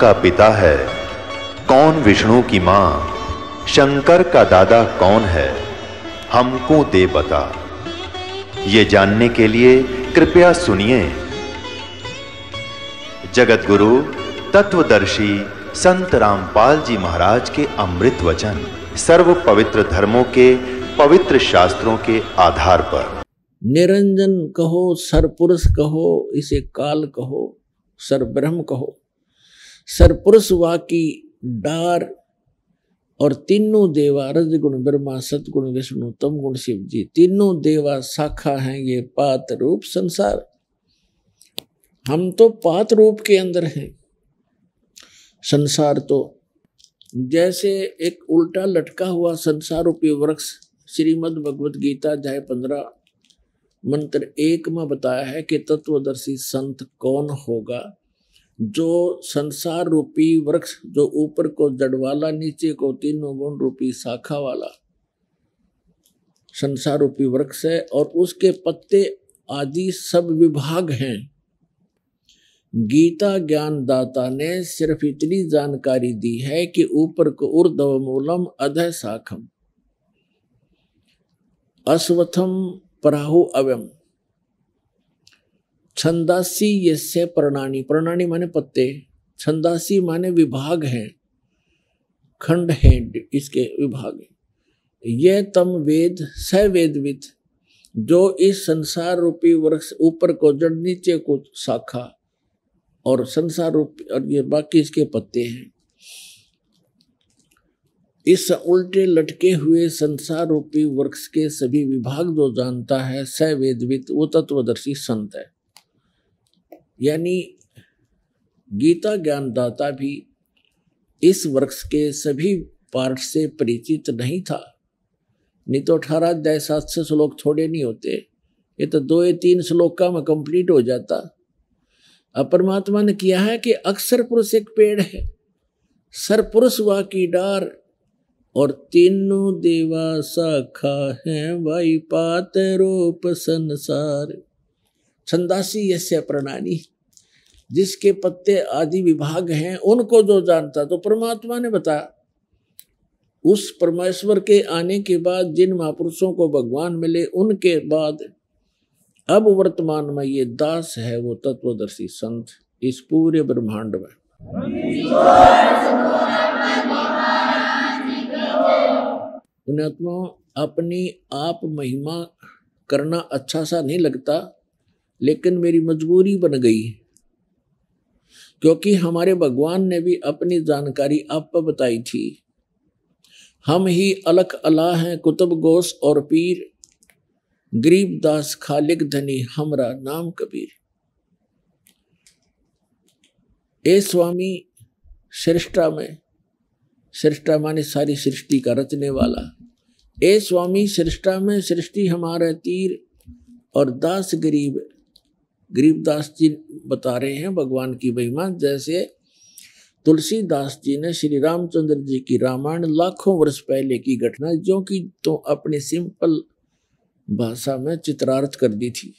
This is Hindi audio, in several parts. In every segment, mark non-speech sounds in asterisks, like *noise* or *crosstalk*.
का पिता है कौन विष्णु की मां शंकर का दादा कौन है हमको दे बता ये जानने के लिए कृपया सुनिए जगत गुरु तत्वदर्शी संत रामपाल जी महाराज के अमृत वचन सर्व पवित्र धर्मों के पवित्र शास्त्रों के आधार पर निरंजन कहो सरपुरुष कहो इसे काल कहो सर ब्रह्म कहो सरपुरुष वाकी डार और तीनों देवा रज गुण ब्रह्मा सतगुण विष्णु तम गुण शिव जी तीनों देवा शाखा हैं ये पात रूप संसार हम तो पात रूप के अंदर हैं संसार तो जैसे एक उल्टा लटका हुआ संसार रूपी वृक्ष श्रीमद भगवद गीता जय पंद्रह मंत्र एक में बताया है कि तत्वदर्शी संत कौन होगा जो संसार रूपी वृक्ष जो ऊपर को जड़ वाला नीचे को तीनों गुण रूपी शाखा वाला संसार रूपी वृक्ष है और उसके पत्ते आदि सब विभाग हैं गीता ज्ञान दाता ने सिर्फ इतनी जानकारी दी है कि ऊपर को ऊर्धव मूलम अधम अश्वथम पराहु अवयम छंदासी यसे प्रणानी प्रणानी माने पत्ते छंदासी माने विभाग हैं खंड हैं इसके विभाग है। यह तम वेद स वेदविद जो इस संसार रूपी वृक्ष ऊपर को जड़ नीचे को शाखा और संसार रूपी और ये बाकी इसके पत्ते हैं इस उल्टे लटके हुए संसार रूपी वृक्ष के सभी विभाग जो जानता है स वेदवित वो तत्वदर्शी संत है यानी गीता ज्ञानदाता भी इस वृक्ष के सभी पार्ट से परिचित नहीं था नहीं तो अठारह अध्याय सात से श्लोक थोड़े नहीं होते ये तो दो या तीन श्लोक का में कंप्लीट हो जाता अब परमात्मा ने किया है कि अक्सर पुरुष एक पेड़ है सर पुरुष वा की डार और तीनों देवा शाखा है वाई पात रूप संसार छंदासी यस्य प्रणाली जिसके पत्ते आदि विभाग हैं उनको जो जानता तो परमात्मा ने बताया उस परमेश्वर के आने के बाद जिन महापुरुषों को भगवान मिले उनके बाद अब वर्तमान में ये दास है वो तत्वदर्शी संत इस पूरे ब्रह्मांड में उन्हें अपनी आप महिमा करना अच्छा सा नहीं लगता लेकिन मेरी मजबूरी बन गई क्योंकि हमारे भगवान ने भी अपनी जानकारी आप पर बताई थी हम ही अलख अला हैं कुतुब गोस और पीर गरीब दास खालिक धनी हमरा नाम कबीर ए स्वामी श्रेष्ठा में श्रेष्ठा माने सारी सृष्टि का रचने वाला ए स्वामी श्रेष्ठा में सृष्टि हमारा तीर और दास गरीब गरीबदास जी बता रहे हैं भगवान की महिमा जैसे तुलसीदास जी ने श्री रामचंद्र जी की रामायण लाखों वर्ष पहले की घटना जो कि तो अपने सिंपल भाषा में चित्रार्थ कर दी थी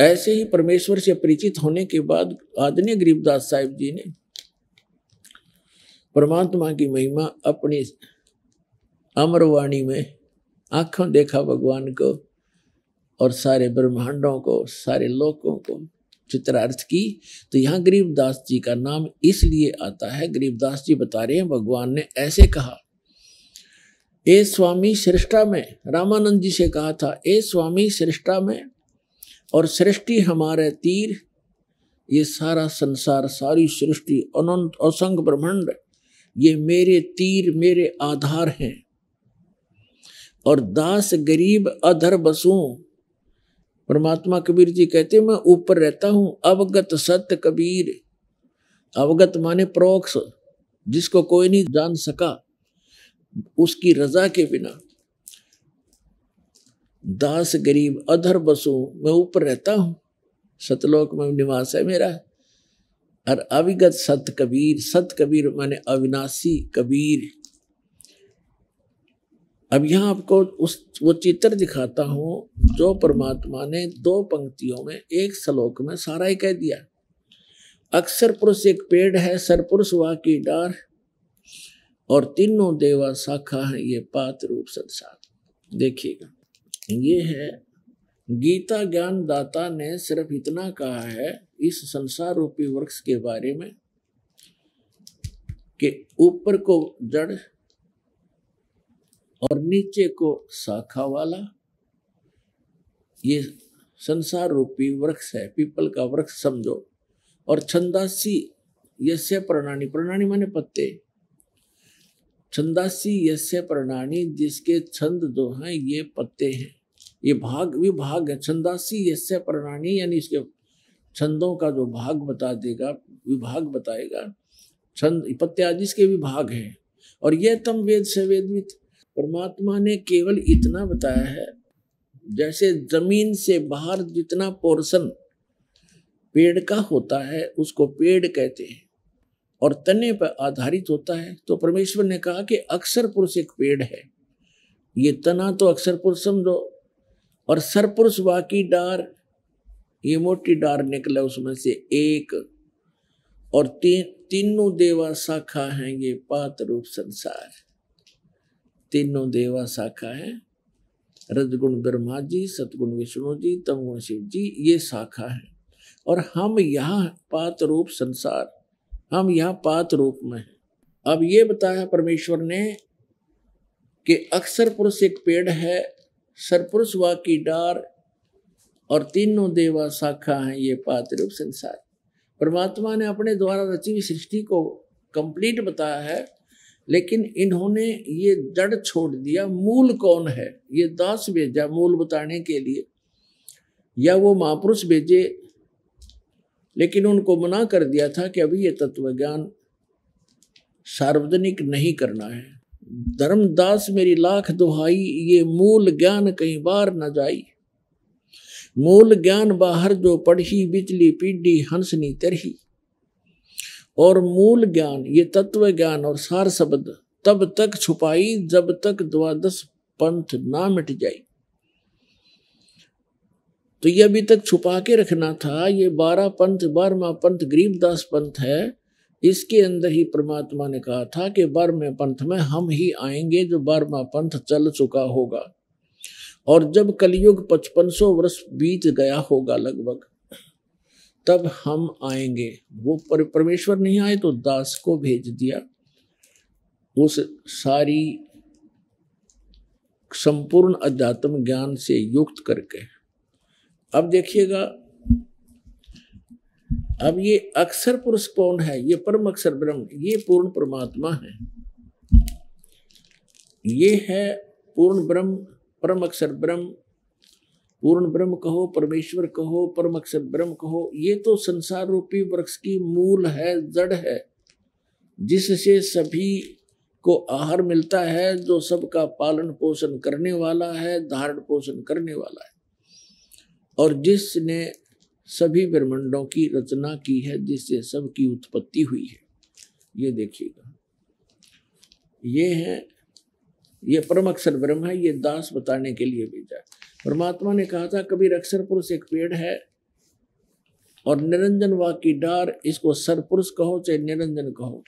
ऐसे ही परमेश्वर से परिचित होने के बाद आदरणीय गरीबदास साहिब जी ने परमात्मा की महिमा अपनी अमरवाणी में आंखों देखा भगवान को और सारे ब्रह्मांडों को सारे लोगों को चित्रार्थ की तो यहाँ गरीबदास जी का नाम इसलिए आता है गरीबदास जी बता रहे हैं भगवान ने ऐसे कहा ए स्वामी श्रेष्ठा में रामानंद जी से कहा था ए स्वामी श्रेष्ठा में और सृष्टि हमारे तीर ये सारा संसार सारी सृष्टि अनंत असंग ब्रह्मांड ये मेरे तीर मेरे आधार हैं और दास गरीब अधर बसूं परमात्मा कबीर जी कहते मैं ऊपर रहता हूं अवगत सत्य कबीर अवगत माने प्रोक्ष जिसको कोई नहीं जान सका उसकी रजा के बिना दास गरीब अधर बसु मैं ऊपर रहता हूं सतलोक में निवास है मेरा और अविगत सत कबीर सत कबीर माने अविनाशी कबीर अब यहाँ आपको उस वो चित्र दिखाता हूँ जो परमात्मा ने दो पंक्तियों में एक श्लोक में सारा ही कह दिया अक्सर पुरुष एक पेड़ है सरपुरुष वा की डार और तीनों देवा शाखा है ये पात रूप संसार देखिएगा ये है गीता ज्ञान दाता ने सिर्फ इतना कहा है इस संसार रूपी वृक्ष के बारे में कि ऊपर को जड़ और नीचे को शाखा वाला ये संसार रूपी वृक्ष है पीपल का वृक्ष समझो और छंदासी यस्य प्रणाली प्रणाली माने पत्ते छंदासी यस्य प्रणाली जिसके छंद जो हैं ये पत्ते हैं ये भाग विभाग है छंदासी यस्य प्रणाली यानी इसके छंदों का जो भाग बता देगा विभाग बताएगा छंद पत्ते आदि इसके विभाग हैं और ये तम वेद से वेदवित परमात्मा ने केवल इतना बताया है जैसे जमीन से बाहर जितना पोर्शन पेड़ का होता है उसको पेड़ कहते हैं और तने पर आधारित होता है तो परमेश्वर ने कहा कि अक्षर पुरुष एक पेड़ है ये तना तो अक्षर पुरुष समझो और सरपुरुष बाकी डार ये मोटी डार निकला उसमें से एक और तीन तीनों देवा शाखा हैं ये पात्र रूप संसार तीनों देवा शाखा है रजगुण ब्रह्मा जी सतगुण विष्णु जी तमगुण शिव जी ये शाखा है और हम यहाँ पात रूप संसार हम यहाँ पात रूप में हैं अब ये बताया परमेश्वर ने कि अक्सर पुरुष एक पेड़ है सरपुरुष वा की डार और तीनों देवा शाखा हैं ये पात रूप संसार परमात्मा ने अपने द्वारा रची हुई सृष्टि को कंप्लीट बताया है लेकिन इन्होंने ये जड़ छोड़ दिया मूल कौन है ये दास भेजा मूल बताने के लिए या वो महापुरुष भेजे लेकिन उनको मना कर दिया था कि अभी ये तत्व ज्ञान सार्वजनिक नहीं करना है धर्मदास मेरी लाख दुहाई ये मूल ज्ञान कहीं बार न जाई मूल ज्ञान बाहर जो पढ़ी बिचली पीढ़ी हंसनी तरही और मूल ज्ञान ये तत्व ज्ञान और सार शब्द तब तक छुपाई जब तक द्वादश पंथ ना मिट जाए तो ये अभी तक छुपा के रखना था ये बारह पंथ बारहवा पंथ गरीबदास पंथ है इसके अंदर ही परमात्मा ने कहा था कि बारहवें पंथ में हम ही आएंगे जो बारहवा पंथ चल चुका होगा और जब कलयुग पचपन सौ वर्ष बीत गया होगा लगभग तब हम आएंगे वो पर, परमेश्वर नहीं आए तो दास को भेज दिया उस सारी संपूर्ण अध्यात्म ज्ञान से युक्त करके अब देखिएगा अब ये अक्षर पुरुष कौन है ये परम अक्षर ब्रह्म ये पूर्ण परमात्मा है ये है पूर्ण ब्रह्म परम अक्षर ब्रह्म पूर्ण ब्रह्म कहो परमेश्वर कहो परम अक्षर ब्रह्म कहो ये तो संसार रूपी वृक्ष की मूल है जड़ है जिससे सभी को आहार मिलता है जो सबका पालन पोषण करने वाला है धारण पोषण करने वाला है और जिसने सभी ब्रह्मंडों की रचना की है जिससे सबकी उत्पत्ति हुई है ये देखिएगा ये है ये परम अक्षर ब्रह्म है ये दास बताने के लिए भेजा है परमात्मा ने कहा था कभी पुरुष एक पेड़ है और निरंजन वा की डार इसको सरपुरुष कहो चाहे निरंजन कहो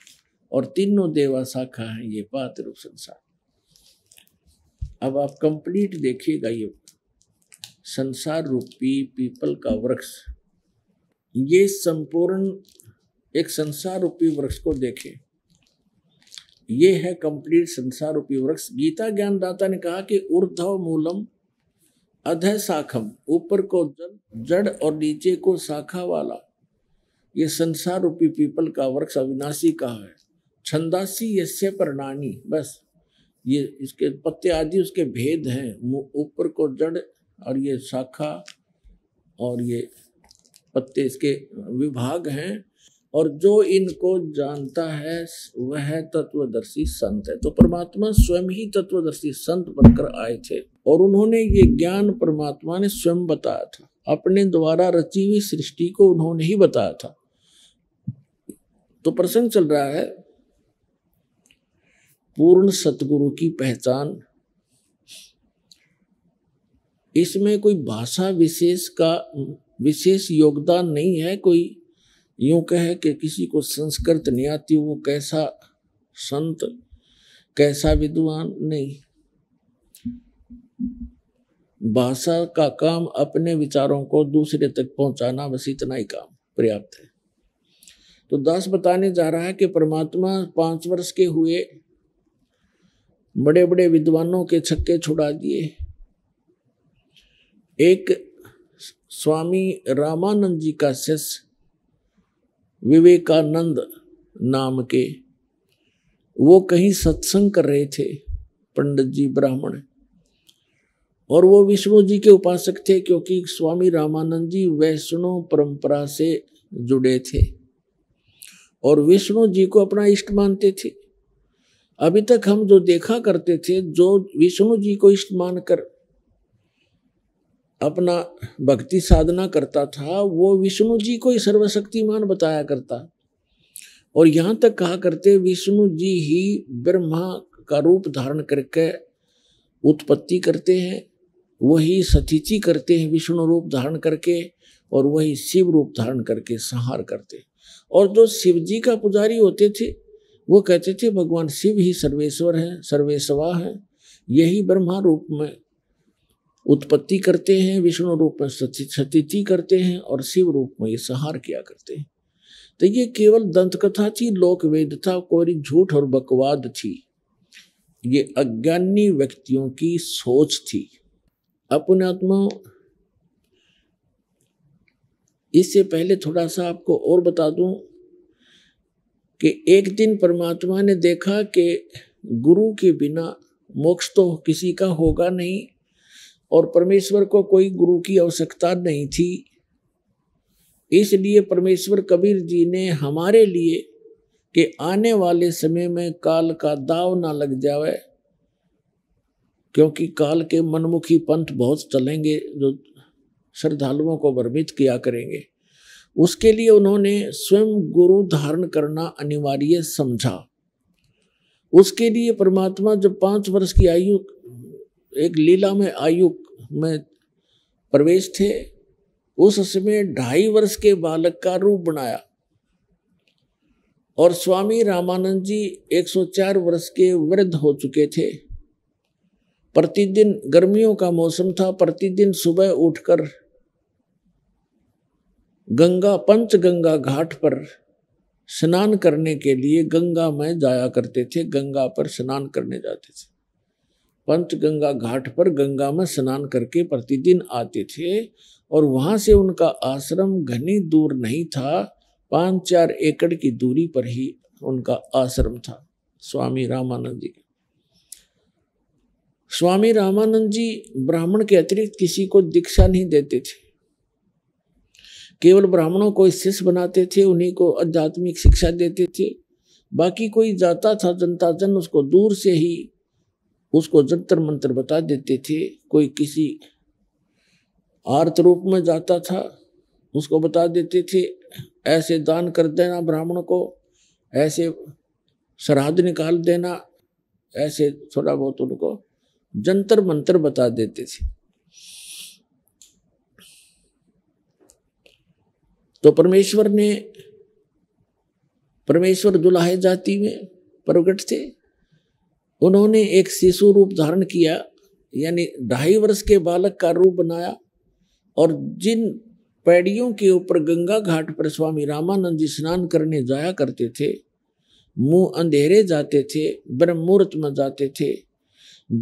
और तीनों देवा शाखा है ये पात्र रूप संसार अब आप कंप्लीट देखिएगा ये संसार रूपी पीपल का वृक्ष ये संपूर्ण एक संसार रूपी वृक्ष को देखें ये है कंप्लीट संसार रूपी वृक्ष गीता ज्ञान दाता ने कहा कि ऊर्धव मूलम अधम शाखम ऊपर को जड़ और नीचे को शाखा वाला ये संसार रूपी पीपल का वृक्ष अविनाशी का है छंदासी यस्य प्रणानी बस ये इसके पत्ते आदि उसके भेद हैं ऊपर को जड़ और ये शाखा और ये पत्ते इसके विभाग हैं और जो इनको जानता है वह तत्वदर्शी संत है तो परमात्मा स्वयं ही तत्वदर्शी संत बनकर आए थे और उन्होंने ये ज्ञान परमात्मा ने स्वयं बताया था अपने द्वारा रची हुई सृष्टि को उन्होंने ही बताया था तो प्रसंग चल रहा है पूर्ण सतगुरु की पहचान इसमें कोई भाषा विशेष का विशेष योगदान नहीं है कोई यूं कहे कि किसी को संस्कृत नहीं आती वो कैसा संत कैसा विद्वान नहीं भाषा का काम अपने विचारों को दूसरे तक पहुंचाना बस इतना ही काम पर्याप्त है तो दास बताने जा रहा है कि परमात्मा पांच वर्ष के हुए बड़े बड़े विद्वानों के छक्के छुड़ा दिए एक स्वामी रामानंद जी का शिष्य विवेकानंद नाम के वो कहीं सत्संग कर रहे थे पंडित जी ब्राह्मण और वो विष्णु जी के उपासक थे क्योंकि स्वामी रामानंद जी वैष्णव परंपरा से जुड़े थे और विष्णु जी को अपना इष्ट मानते थे अभी तक हम जो देखा करते थे जो विष्णु जी को इष्ट मानकर अपना भक्ति साधना करता था वो विष्णु जी को ही सर्वशक्तिमान बताया करता और यहाँ तक कहा करते विष्णु जी ही ब्रह्मा का रूप धारण करके उत्पत्ति करते हैं वही सतिथि करते हैं विष्णु रूप धारण करके और वही शिव रूप धारण करके संहार करते और जो शिव जी का पुजारी होते थे वो कहते थे भगवान शिव ही सर्वेश्वर हैं सर्वेश्वा हैं यही ब्रह्मा रूप में उत्पत्ति करते हैं विष्णु रूप में सतिथि करते हैं और शिव रूप में ये सहार किया करते हैं तो ये केवल दंतकथा थी लोक वेद था कोई झूठ और बकवाद थी ये अज्ञानी व्यक्तियों की सोच थी आत्मा इससे पहले थोड़ा सा आपको और बता दूं कि एक दिन परमात्मा ने देखा कि गुरु के बिना मोक्ष तो किसी का होगा नहीं और परमेश्वर को कोई गुरु की आवश्यकता नहीं थी इसलिए परमेश्वर कबीर जी ने हमारे लिए कि आने वाले समय में काल का दाव ना लग जावे क्योंकि काल के मनमुखी पंथ बहुत चलेंगे जो श्रद्धालुओं को भ्रमित किया करेंगे उसके लिए उन्होंने स्वयं गुरु धारण करना अनिवार्य समझा उसके लिए परमात्मा जब पांच वर्ष की आयु एक लीला में आयु में प्रवेश थे उस समय ढाई वर्ष के बालक का रूप बनाया और स्वामी रामानंद जी 104 वर्ष के वृद्ध हो चुके थे प्रतिदिन गर्मियों का मौसम था प्रतिदिन सुबह उठकर गंगा पंच गंगा घाट पर स्नान करने के लिए गंगा में जाया करते थे गंगा पर स्नान करने जाते थे पंचगंगा घाट पर गंगा में स्नान करके प्रतिदिन आते थे और वहाँ से उनका आश्रम घनी दूर नहीं था पाँच चार एकड़ की दूरी पर ही उनका आश्रम था स्वामी रामानंद जी स्वामी रामानंद जी ब्राह्मण के अतिरिक्त किसी को दीक्षा नहीं देते थे केवल ब्राह्मणों को शिष्य बनाते थे उन्हीं को आध्यात्मिक शिक्षा देते थे बाकी कोई जाता था जनता जन उसको दूर से ही उसको जंतर मंत्र बता देते थे कोई किसी आर्त रूप में जाता था उसको बता देते थे ऐसे दान कर देना ब्राह्मण को ऐसे श्राद्ध निकाल देना ऐसे थोड़ा बहुत उनको जंतर मंत्र बता देते थे तो परमेश्वर ने परमेश्वर दुलाहे जाति में प्रकट थे उन्होंने एक शिशु रूप धारण किया यानी ढाई वर्ष के बालक का रूप बनाया और जिन पैड़ियों के ऊपर गंगा घाट पर स्वामी रामानंद जी स्नान करने जाया करते थे मुंह अंधेरे जाते थे ब्रह्म मुहूर्त में जाते थे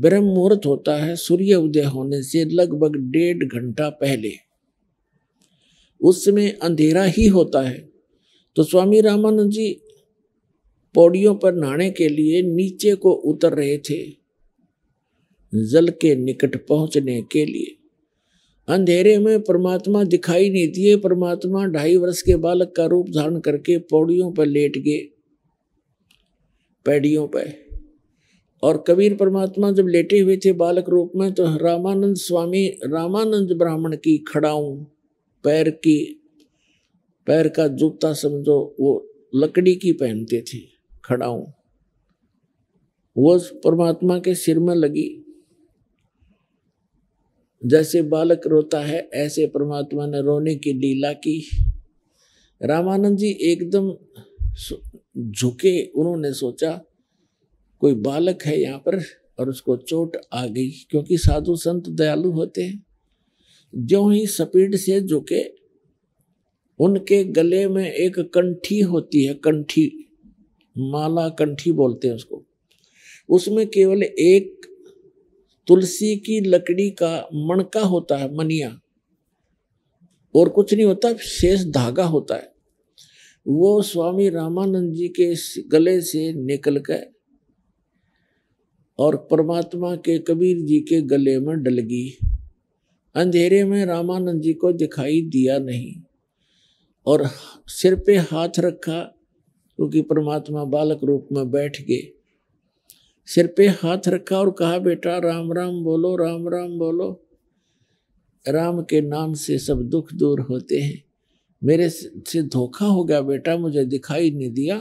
ब्रह्म मुहूर्त होता है सूर्य उदय होने से लगभग डेढ़ घंटा पहले उस समय अंधेरा ही होता है तो स्वामी रामानंद जी पौड़ियों पर नहाने के लिए नीचे को उतर रहे थे जल के निकट पहुंचने के लिए अंधेरे में परमात्मा दिखाई नहीं दिए परमात्मा ढाई वर्ष के बालक का रूप धारण करके पौड़ियों पर लेट गए पैडियों पर और कबीर परमात्मा जब लेटे हुए थे बालक रूप में तो रामानंद स्वामी रामानंद ब्राह्मण की खड़ाऊं पैर की पैर का जूता समझो वो लकड़ी की पहनते थे खड़ा हूं वो परमात्मा के सिर में लगी जैसे बालक रोता है ऐसे परमात्मा ने रोने की लीला की रामानंद जी एकदम झुके उन्होंने सोचा कोई बालक है यहाँ पर और उसको चोट आ गई क्योंकि साधु संत दयालु होते हैं जो ही सपीड से झुके उनके गले में एक कंठी होती है कंठी माला कंठी बोलते हैं उसको उसमें केवल एक तुलसी की लकड़ी का मणका होता है मनिया और कुछ नहीं होता शेष धागा होता है वो स्वामी रामानंद जी के गले से निकल गए और परमात्मा के कबीर जी के गले में डल गई अंधेरे में रामानंद जी को दिखाई दिया नहीं और सिर पे हाथ रखा क्योंकि परमात्मा बालक रूप में बैठ गए सिर पे हाथ रखा और कहा बेटा राम राम बोलो राम राम बोलो राम के नाम से सब दुख दूर होते हैं मेरे से धोखा हो गया बेटा मुझे दिखाई नहीं दिया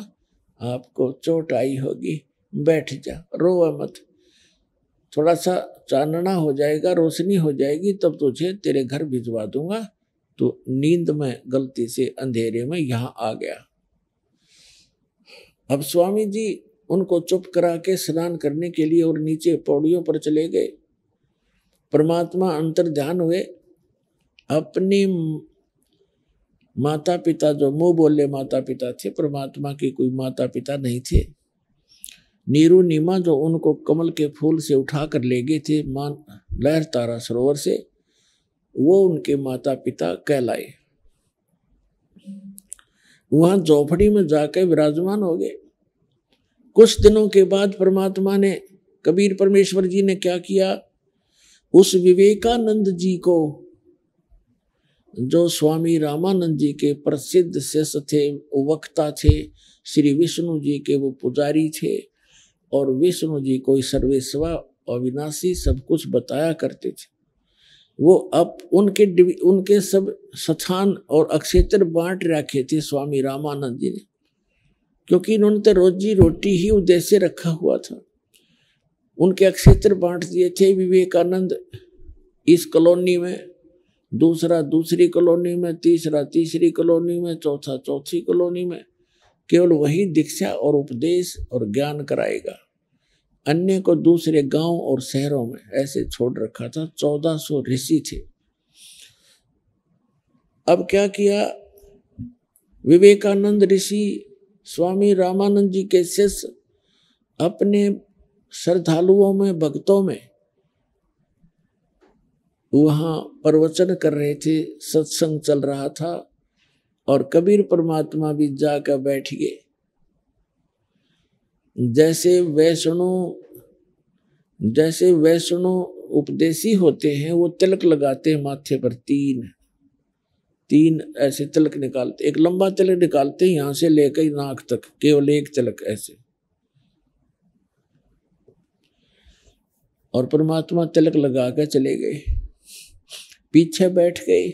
आपको चोट आई होगी बैठ जा रो मत थोड़ा सा चानना हो जाएगा रोशनी हो जाएगी तब तुझे तेरे घर भिजवा दूंगा तो नींद में गलती से अंधेरे में यहाँ आ गया अब स्वामी जी उनको चुप करा के स्नान करने के लिए और नीचे पौड़ियों पर चले गए परमात्मा अंतर ध्यान हुए अपनी माता पिता जो मुंह बोले माता पिता थे परमात्मा की कोई माता पिता नहीं थे नीरू नीमा जो उनको कमल के फूल से उठा कर ले गए थे मान लहर तारा सरोवर से वो उनके माता पिता कहलाए वहां झोपड़ी में जाके विराजमान हो गए कुछ दिनों के बाद परमात्मा ने कबीर परमेश्वर जी ने क्या किया उस विवेकानंद जी को जो स्वामी रामानंद जी के प्रसिद्ध शिष्य थे वक्ता थे श्री विष्णु जी के वो पुजारी थे और विष्णु जी को सर्वेश्वर अविनाशी सब कुछ बताया करते थे वो अब उनके उनके सब स्थान और अक्षेत्र बांट रखे थे स्वामी रामानंद जी ने क्योंकि इन्होंने तो रोजी रोटी ही उद्देश्य रखा हुआ था उनके अक्षेत्र बांट दिए थे विवेकानंद इस कॉलोनी में दूसरा दूसरी कॉलोनी में तीसरा तीसरी कॉलोनी में चौथा चौथी कॉलोनी में केवल वही दीक्षा और उपदेश और ज्ञान कराएगा अन्य को दूसरे गांव और शहरों में ऐसे छोड़ रखा था चौदह सौ ऋषि थे अब क्या किया विवेकानंद ऋषि स्वामी रामानंद जी के शिष्य अपने श्रद्धालुओं में भक्तों में वहाँ प्रवचन कर रहे थे सत्संग चल रहा था और कबीर परमात्मा भी जाकर बैठ गए जैसे वैष्णो जैसे वैष्णो उपदेशी होते हैं वो तिलक लगाते हैं माथे पर तीन तीन ऐसे तलक निकालते एक लंबा तिलक निकालते यहां से लेकर नाक तक केवल एक तलक ऐसे और परमात्मा तिलक लगा कर चले गए पीछे बैठ गए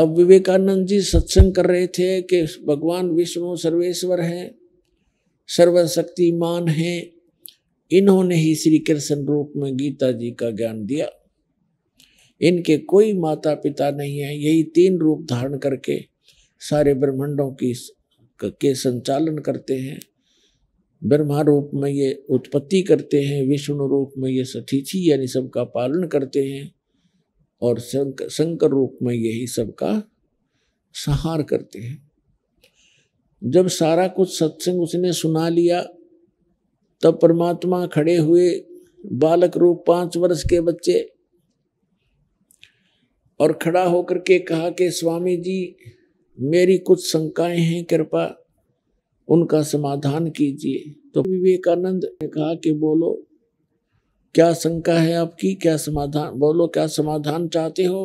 अब विवेकानंद जी सत्संग कर रहे थे कि भगवान विष्णु सर्वेश्वर है सर्वशक्तिमान है इन्होंने ही श्री कृष्ण रूप में गीता जी का ज्ञान दिया इनके कोई माता पिता नहीं है यही तीन रूप धारण करके सारे ब्रह्मांडों की के संचालन करते हैं ब्रह्मा रूप में ये उत्पत्ति करते हैं विष्णु रूप में ये सतीथि यानी सबका पालन करते हैं और शंकर शंकर रूप में यही सबका संहार करते हैं जब सारा कुछ सत्संग उसने सुना लिया तब परमात्मा खड़े हुए बालक रूप पांच वर्ष के बच्चे और खड़ा होकर के कहा कि स्वामी जी मेरी कुछ शंकाएं हैं कृपा उनका समाधान कीजिए तो विवेकानंद ने कहा कि बोलो क्या शंका है आपकी क्या समाधान बोलो क्या समाधान चाहते हो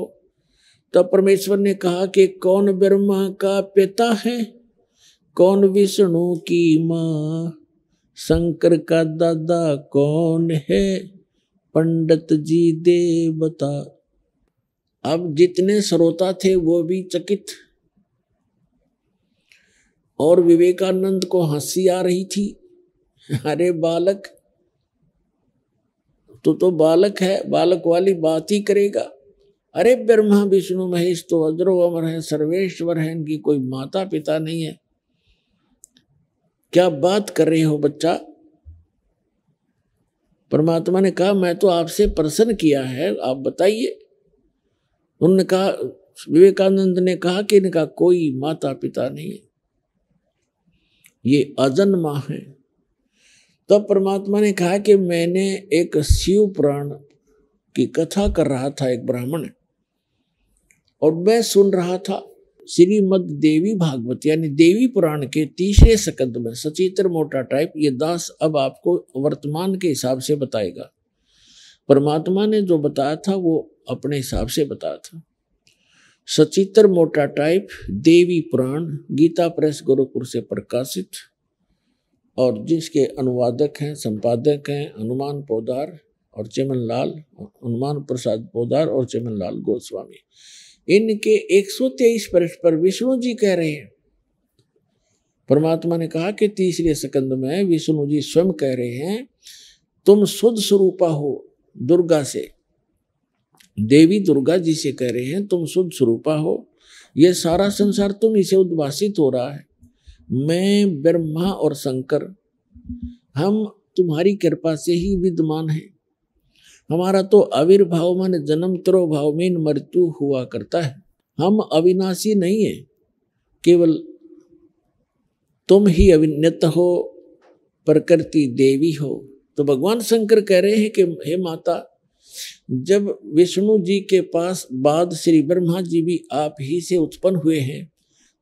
तो परमेश्वर ने कहा कि कौन ब्रह्मा का पिता है कौन विष्णु की माँ शंकर का दादा कौन है पंडित जी देवता अब जितने श्रोता थे वो भी चकित और विवेकानंद को हंसी आ रही थी अरे बालक तो तो बालक है बालक वाली बात ही करेगा अरे ब्रह्मा विष्णु महेश तो अजरो अमर है सर्वेश्वर है इनकी कोई माता पिता नहीं है क्या बात कर रहे हो बच्चा परमात्मा ने कहा मैं तो आपसे प्रसन्न किया है आप बताइए उन्होंने कहा विवेकानंद ने कहा कि इनका कोई माता पिता नहीं है ये अजन्मा है तब परमात्मा ने कहा कि मैंने एक शिव प्राण की कथा कर रहा था एक ब्राह्मण और मैं सुन रहा था श्रीमद देवी भागवत यानी देवी पुराण के तीसरे सकंद में सचित्र मोटा टाइप ये दास अब आपको वर्तमान के हिसाब से बताएगा परमात्मा ने जो बताया था वो अपने हिसाब से बताया था सचित्र मोटा टाइप देवी पुराण गीता प्रेस गोरखपुर से प्रकाशित और जिसके अनुवादक हैं संपादक हैं हनुमान पौदार और चमन लाल हनुमान प्रसाद पोदार और चिमन लाल गोस्वामी इनके 123 प्रश्न पर विष्णु जी कह रहे हैं परमात्मा ने कहा कि तीसरे सकंद में विष्णु जी स्वयं कह रहे हैं तुम शुद्ध स्वरूपा हो दुर्गा से देवी दुर्गा जी से कह रहे हैं तुम शुद्ध स्वरूपा हो यह सारा संसार तुम इसे उद्वासित हो रहा है मैं ब्रह्मा और शंकर हम तुम्हारी कृपा से ही विद्यमान है हमारा तो आविर्भाव मन जन्म तरो भाव में मृत्यु हुआ करता है हम अविनाशी नहीं है केवल तुम ही अविन्नत हो प्रकृति देवी हो तो भगवान शंकर कह रहे हैं कि हे माता जब विष्णु जी के पास बाद श्री ब्रह्मा जी भी आप ही से उत्पन्न हुए हैं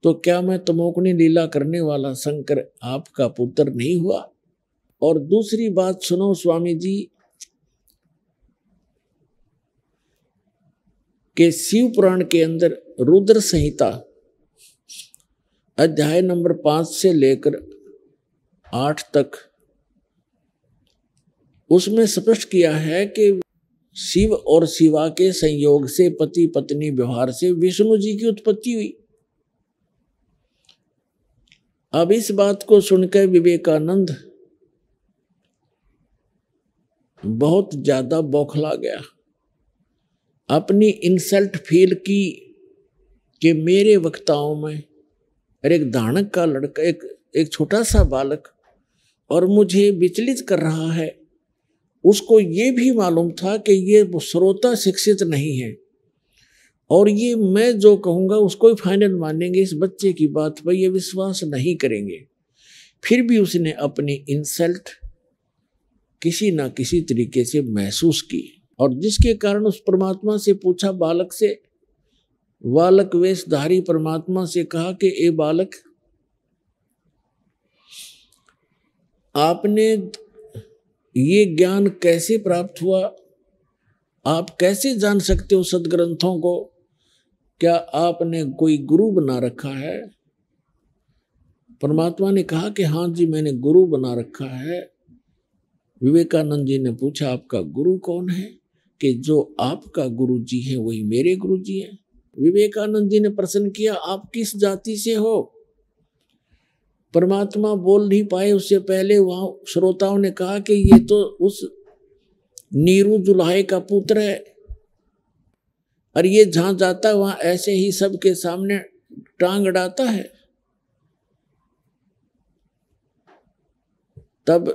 तो क्या मैं तमोकनी लीला करने वाला शंकर आपका पुत्र नहीं हुआ और दूसरी बात सुनो स्वामी जी के शिव पुराण के अंदर रुद्र संहिता अध्याय नंबर पांच से लेकर आठ तक उसमें स्पष्ट किया है कि शिव और शिवा के संयोग से पति पत्नी व्यवहार से विष्णु जी की उत्पत्ति हुई अब इस बात को सुनकर विवेकानंद बहुत ज्यादा बौखला गया अपनी इंसल्ट फील की कि मेरे वक्ताओं में अरे एक धानक का लड़का एक एक छोटा सा बालक और मुझे विचलित कर रहा है उसको ये भी मालूम था कि ये श्रोता शिक्षित नहीं है और ये मैं जो कहूँगा उसको ही फाइनल मानेंगे इस बच्चे की बात पर ये विश्वास नहीं करेंगे फिर भी उसने अपनी इंसल्ट किसी ना किसी तरीके से महसूस की और जिसके कारण उस परमात्मा से पूछा बालक से बालक वेशधारी परमात्मा से कहा कि ए बालक आपने ये ज्ञान कैसे प्राप्त हुआ आप कैसे जान सकते हो सदग्रंथों को क्या आपने कोई गुरु बना रखा है परमात्मा ने कहा कि हाँ जी मैंने गुरु बना रखा है विवेकानंद जी ने पूछा आपका गुरु कौन है कि जो आपका गुरु जी है वही मेरे गुरु जी हैं विवेकानंद जी ने प्रश्न किया आप किस जाति से हो परमात्मा बोल नहीं पाए उससे पहले वहां श्रोताओं ने कहा कि ये तो उस नीरू जुल्हाए का पुत्र है और ये जहां जाता है वहां ऐसे ही सबके सामने टांग अड़ाता है तब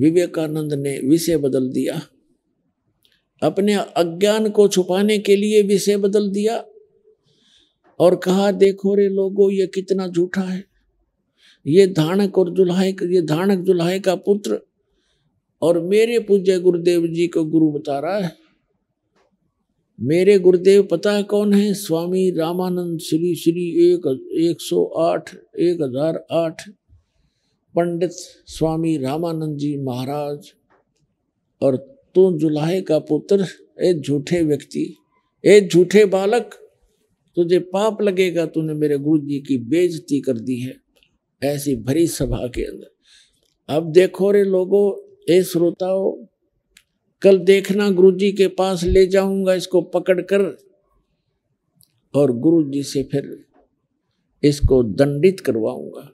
विवेकानंद ने विषय बदल दिया अपने अज्ञान को छुपाने के लिए विषय बदल दिया और कहा देखो रे लोगो ये कितना झूठा है ये धानक और जुल्हाई ये धानक जुल्हाई का पुत्र और मेरे पूज्य गुरुदेव जी को गुरु बता रहा है मेरे गुरुदेव पता है कौन है स्वामी रामानंद श्री श्री एक एक सौ आठ एक हजार आठ पंडित स्वामी रामानंद जी महाराज और तू जुलाहे का पुत्र ए झूठे व्यक्ति ए झूठे बालक तुझे पाप लगेगा तूने मेरे गुरु जी की बेजती कर दी है ऐसी भरी सभा के अंदर अब देखो रे लोगों ए श्रोताओं कल देखना गुरु जी के पास ले जाऊंगा इसको पकड़कर और गुरु जी से फिर इसको दंडित करवाऊंगा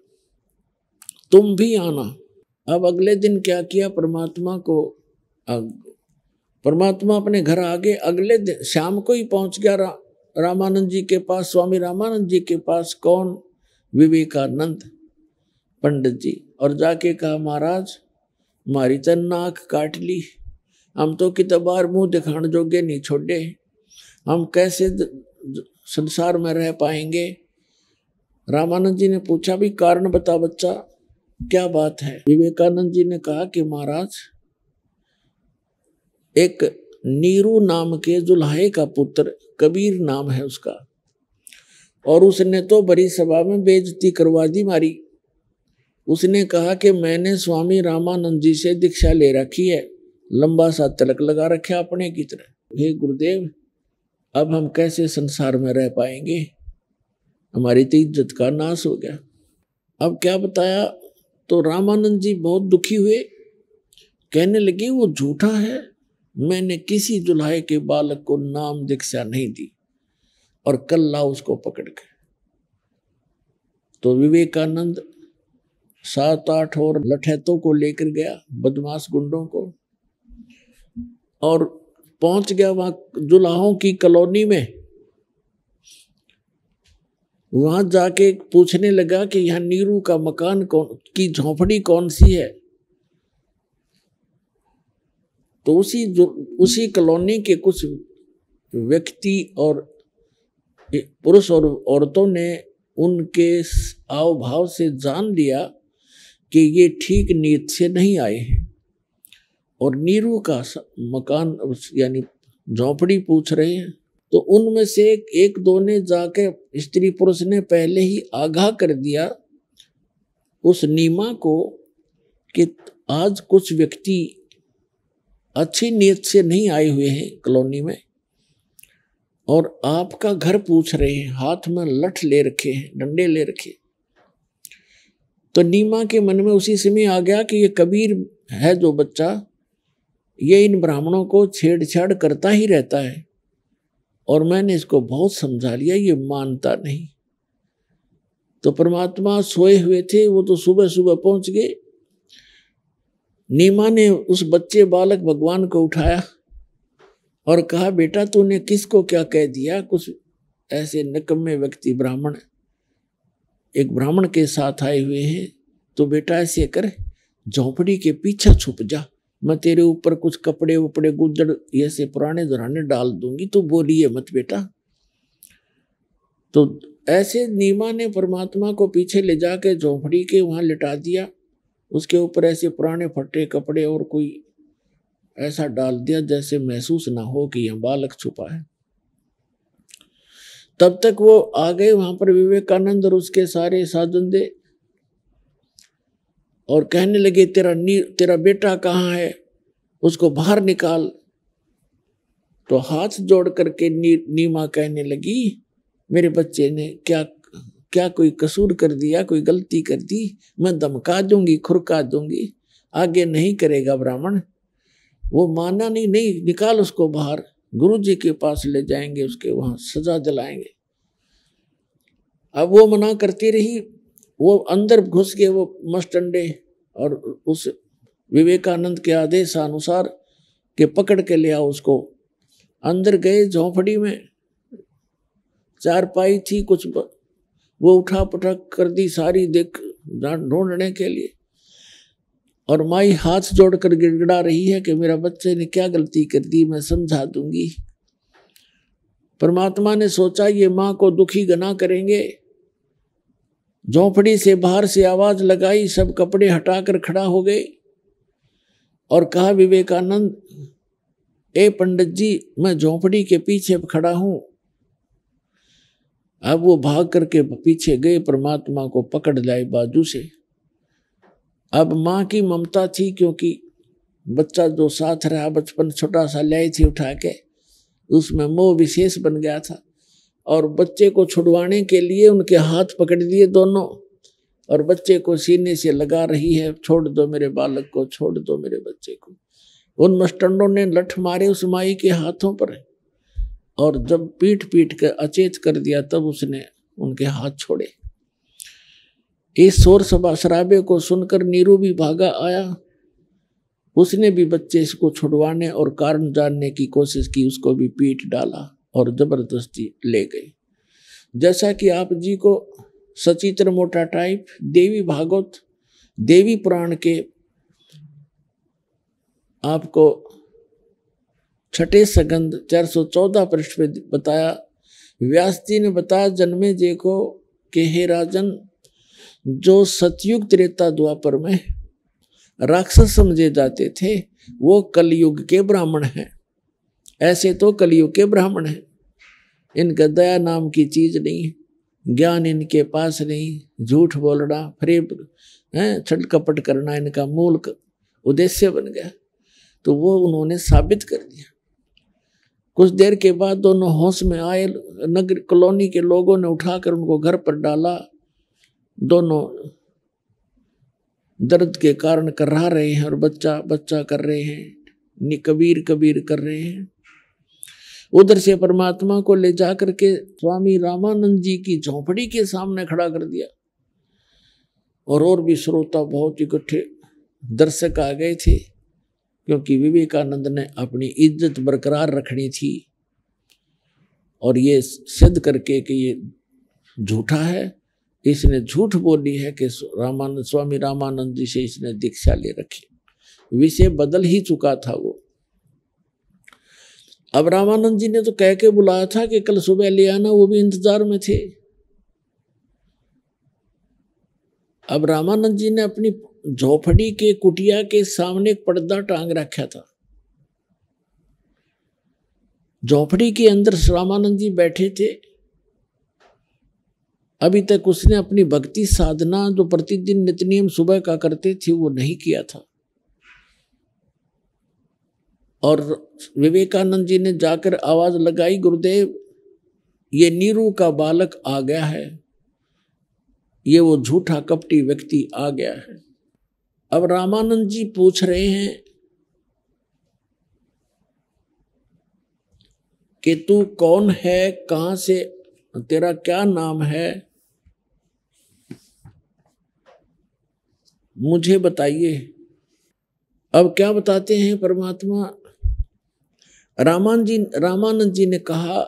तुम भी आना अब अगले दिन क्या किया परमात्मा को परमात्मा अपने घर आ गए अगले दिन शाम को ही पहुंच गया रामानंद जी के पास स्वामी रामानंद जी के पास कौन विवेकानंद पंडित जी और जाके कहा महाराज मारी तन तो नाक काट ली हम तो कितबार मुंह दिखाने जोगे नहीं छोड़े हम कैसे संसार में रह पाएंगे रामानंद जी ने पूछा भी कारण बता बच्चा क्या बात है विवेकानंद जी ने कहा कि महाराज एक नीरू नाम के जुल्हाए का पुत्र कबीर नाम है उसका और उसने तो बड़ी सभा में बेजती करवा दी मारी उसने कहा कि मैंने स्वामी रामानंद जी से दीक्षा ले रखी है लंबा सा तलक लगा रखा अपने की तरह हे गुरुदेव अब हम कैसे संसार में रह पाएंगे हमारी तो इज्जत का नाश हो गया अब क्या बताया तो रामानंद जी बहुत दुखी हुए कहने लगे वो झूठा है मैंने किसी दुल्हे के बालक को नाम दीक्षा नहीं दी और कल्ला उसको पकड़ के तो विवेकानंद सात आठ और लठैतों को लेकर गया बदमाश गुंडों को और पहुंच गया वहां दुल्हाओं की कॉलोनी में वहां जाके पूछने लगा कि यहाँ नीरू का मकान कौन की झोपड़ी कौन सी है तो उसी जो उसी कॉलोनी के कुछ व्यक्ति और पुरुष और औरतों ने उनके आव भाव से जान लिया कि ये ठीक नीत से नहीं आए हैं और नीरू का मकान यानी झोंपड़ी पूछ रहे हैं तो उनमें से एक, एक दो ने जाके स्त्री पुरुष ने पहले ही आगाह कर दिया उस नीमा को कि आज कुछ व्यक्ति अच्छी नीयत से नहीं आए हुए हैं कॉलोनी में और आपका घर पूछ रहे हैं हाथ में लठ ले रखे हैं डंडे ले रखे तो नीमा के मन में उसी समय आ गया कि ये कबीर है जो बच्चा ये इन ब्राह्मणों को छेड़छाड़ करता ही रहता है और मैंने इसको बहुत समझा लिया ये मानता नहीं तो परमात्मा सोए हुए थे वो तो सुबह सुबह पहुंच गए नीमा ने उस बच्चे बालक भगवान को उठाया और कहा बेटा तूने किसको क्या कह दिया कुछ ऐसे नकम्मे व्यक्ति ब्राह्मण एक ब्राह्मण के साथ आए हुए हैं तो बेटा ऐसे कर झोंपड़ी के पीछे छुप जा मैं तेरे ऊपर कुछ कपड़े उपड़े गुजड़ ऐसे पुराने दुराने डाल दूंगी तो बोलिए मत बेटा तो ऐसे नीमा ने परमात्मा को पीछे ले जाके झोंपड़ी के वहां लिटा दिया उसके ऊपर ऐसे पुराने फटे कपड़े और कोई ऐसा डाल दिया जैसे महसूस ना हो कि यह बालक छुपा है तब तक वो आ गए वहां पर विवेकानंद और उसके सारे साधन दे और कहने लगे तेरा नी तेरा बेटा कहाँ है उसको बाहर निकाल तो हाथ जोड़ करके नी, नीमा कहने लगी मेरे बच्चे ने क्या क्या कोई कसूर कर दिया कोई गलती कर दी मैं दमका दूंगी खुरका दूंगी आगे नहीं करेगा ब्राह्मण वो माना नहीं नहीं निकाल उसको बाहर गुरु जी के पास ले जाएंगे उसके वहां सजा दिलाएंगे अब वो मना करती रही वो अंदर घुस गए वो मस्टंडे और उस विवेकानंद के आदेश अनुसार के पकड़ के ले आओ उसको अंदर गए झोंपड़ी में चार पाई थी कुछ वो उठा पटक कर दी सारी देख ढूंढने के लिए और माई हाथ जोड़कर गिड़गिड़ा रही है कि मेरा बच्चे ने क्या गलती कर दी मैं समझा दूंगी परमात्मा ने सोचा ये माँ को दुखी गना करेंगे झोंपड़ी से बाहर से आवाज लगाई सब कपड़े हटाकर खड़ा हो गए और कहा विवेकानंद ए पंडित जी मैं झोंपड़ी के पीछे खड़ा हूँ अब वो भाग करके पीछे गए परमात्मा को पकड़ लाए बाजू से अब माँ की ममता थी क्योंकि बच्चा जो साथ रहा बचपन छोटा सा ले थी उठा के उसमें मोह विशेष बन गया था और बच्चे को छुड़वाने के लिए उनके हाथ पकड़ लिए दोनों और बच्चे को सीने से लगा रही है छोड़ दो मेरे बालक को छोड़ दो मेरे बच्चे को उन मस्टंडों ने लठ मारे उस माई के हाथों पर और जब पीट पीट कर अचेत कर दिया तब उसने उनके हाथ छोड़े इस शोर शराबे को सुनकर नीरू भी भागा आया उसने भी बच्चे इसको छुड़वाने और कारण जानने की कोशिश की उसको भी पीट डाला और जबरदस्ती ले गई जैसा कि आप जी को सचित्र मोटा टाइप देवी भागवत देवी पुराण के आपको छठे सगंध चार सौ चौदह पृष्ठ पे बताया व्यास जी ने बताया जन्मे जे को के हे राजन जो सतयुग त्रेता द्वापर में राक्षस समझे जाते थे वो कलयुग के ब्राह्मण हैं ऐसे तो कलयुग के ब्राह्मण हैं इनका दया नाम की चीज नहीं ज्ञान इनके पास नहीं झूठ बोलना फ्रेब है छल कपट करना इनका मूल उद्देश्य बन गया तो वो उन्होंने साबित कर दिया कुछ देर के बाद दोनों होश में आए नगर कॉलोनी के लोगों ने उठाकर उनको घर पर डाला दोनों दर्द के कारण करा रहे हैं और बच्चा बच्चा कर रहे हैं कबीर कबीर कर रहे हैं उधर से परमात्मा को ले जाकर के स्वामी रामानंद जी की झोंपड़ी के सामने खड़ा कर दिया और और भी श्रोता बहुत इकट्ठे दर्शक आ गए थे क्योंकि विवेकानंद ने अपनी इज्जत बरकरार रखनी थी और ये सिद्ध करके कि ये झूठा है इसने झूठ बोली है कि रामानंद स्वामी रामानंद जी से इसने दीक्षा ले रखी विषय बदल ही चुका था वो अब रामानंद जी ने तो कह के बुलाया था कि कल सुबह ले आना वो भी इंतजार में थे अब रामानंद जी ने अपनी झोपड़ी के कुटिया के सामने पर्दा टांग रखा था झोपड़ी के अंदर रामानंद जी बैठे थे अभी तक उसने अपनी भक्ति साधना जो प्रतिदिन नितनियम सुबह का करते थे वो नहीं किया था और विवेकानंद जी ने जाकर आवाज लगाई गुरुदेव ये नीरू का बालक आ गया है ये वो झूठा कपटी व्यक्ति आ गया है अब रामानंद जी पूछ रहे हैं कि तू कौन है कहां से तेरा क्या नाम है मुझे बताइए अब क्या बताते हैं परमात्मा रामान जी रामानंद जी ने कहा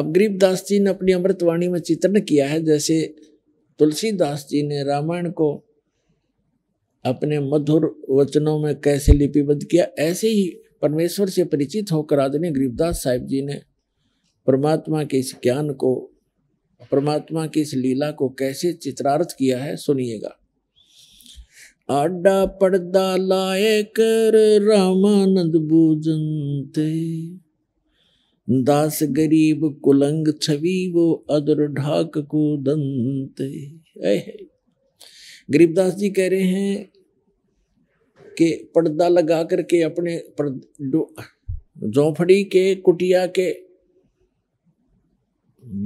अब गरीबदास जी ने अपनी अमृतवाणी में चित्रण किया है जैसे तुलसीदास जी ने रामायण को अपने मधुर वचनों में कैसे लिपिबद्ध किया ऐसे ही परमेश्वर से परिचित होकर आदरणीय गरीबदास साहिब जी ने परमात्मा के इस ज्ञान को परमात्मा की इस लीला को कैसे चित्रार्थ किया है सुनिएगा आडा पर्दा लाए कर रामानंद बूजनते दास गरीब कुलंग छवि वो अदर ढाक को दंते गरीबदास जी कह रहे हैं के पर्दा लगा करके अपने झोंफड़ी के कुटिया के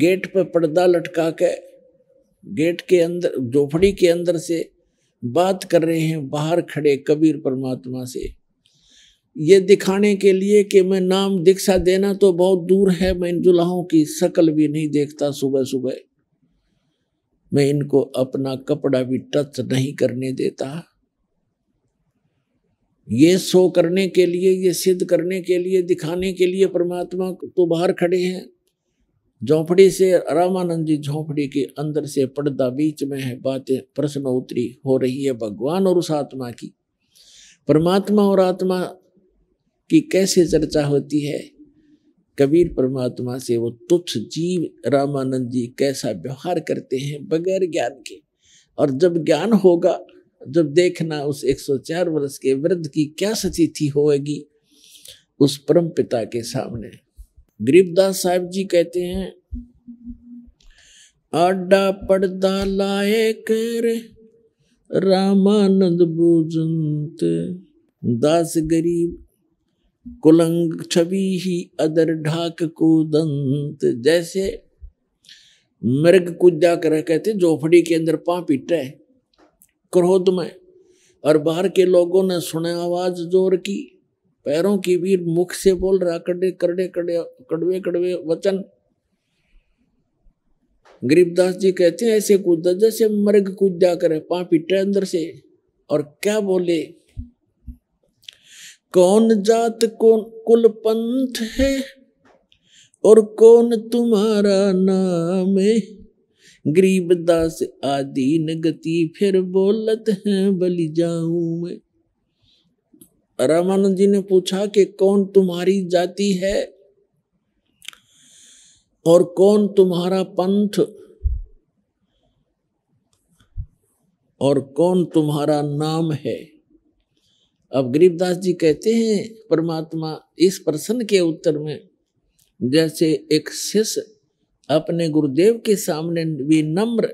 गेट पर पर्दा लटका के गेट के अंदर झोपड़ी के अंदर से बात कर रहे हैं बाहर खड़े कबीर परमात्मा से ये दिखाने के लिए कि मैं नाम दीक्षा देना तो बहुत दूर है मैं इन जुलाहों की शक्ल भी नहीं देखता सुबह सुबह मैं इनको अपना कपड़ा भी टच नहीं करने देता ये शो करने के लिए ये सिद्ध करने के लिए दिखाने के लिए परमात्मा तो बाहर खड़े हैं झोंपड़ी से रामानंद जी झोंपड़ी के अंदर से पर्दा बीच में है बातें प्रश्न उत्तरी हो रही है भगवान और उस आत्मा की परमात्मा और आत्मा की कैसे चर्चा होती है कबीर परमात्मा से वो तुच्छ जीव रामानंद जी कैसा व्यवहार करते हैं बगैर ज्ञान के और जब ज्ञान होगा जब देखना उस 104 वर्ष के वृद्ध की क्या स्थिति होएगी उस परम पिता के सामने गरीबदास साहब जी कहते हैं आडा पर्दा लाए कर रामानंद भोजंत दास गरीब कुलंग छवि ही अदर ढाक को दंत जैसे मृग कुछ कर कहते झोपड़ी के अंदर पांव पीटा है क्रोध में और बाहर के लोगों ने सुने आवाज जोर की पैरों की भी मुख से बोल रहा कड़े कड़े कड़े कड़वे कड़वे वचन गरीबदास जी कहते हैं ऐसे कूदा जैसे मर्ग कूदा करे पाँ पिटे अंदर से और क्या बोले कौन जात कौन कुल पंथ है और कौन तुम्हारा नाम है गरीब दास आदि गति फिर बोलत है बलि जाऊं मैं रामानंद जी ने पूछा कि कौन तुम्हारी जाति है और कौन तुम्हारा पंथ और कौन तुम्हारा नाम है अब गरीबदास जी कहते हैं परमात्मा इस प्रश्न के उत्तर में जैसे एक शिष्य अपने गुरुदेव के सामने भी नम्र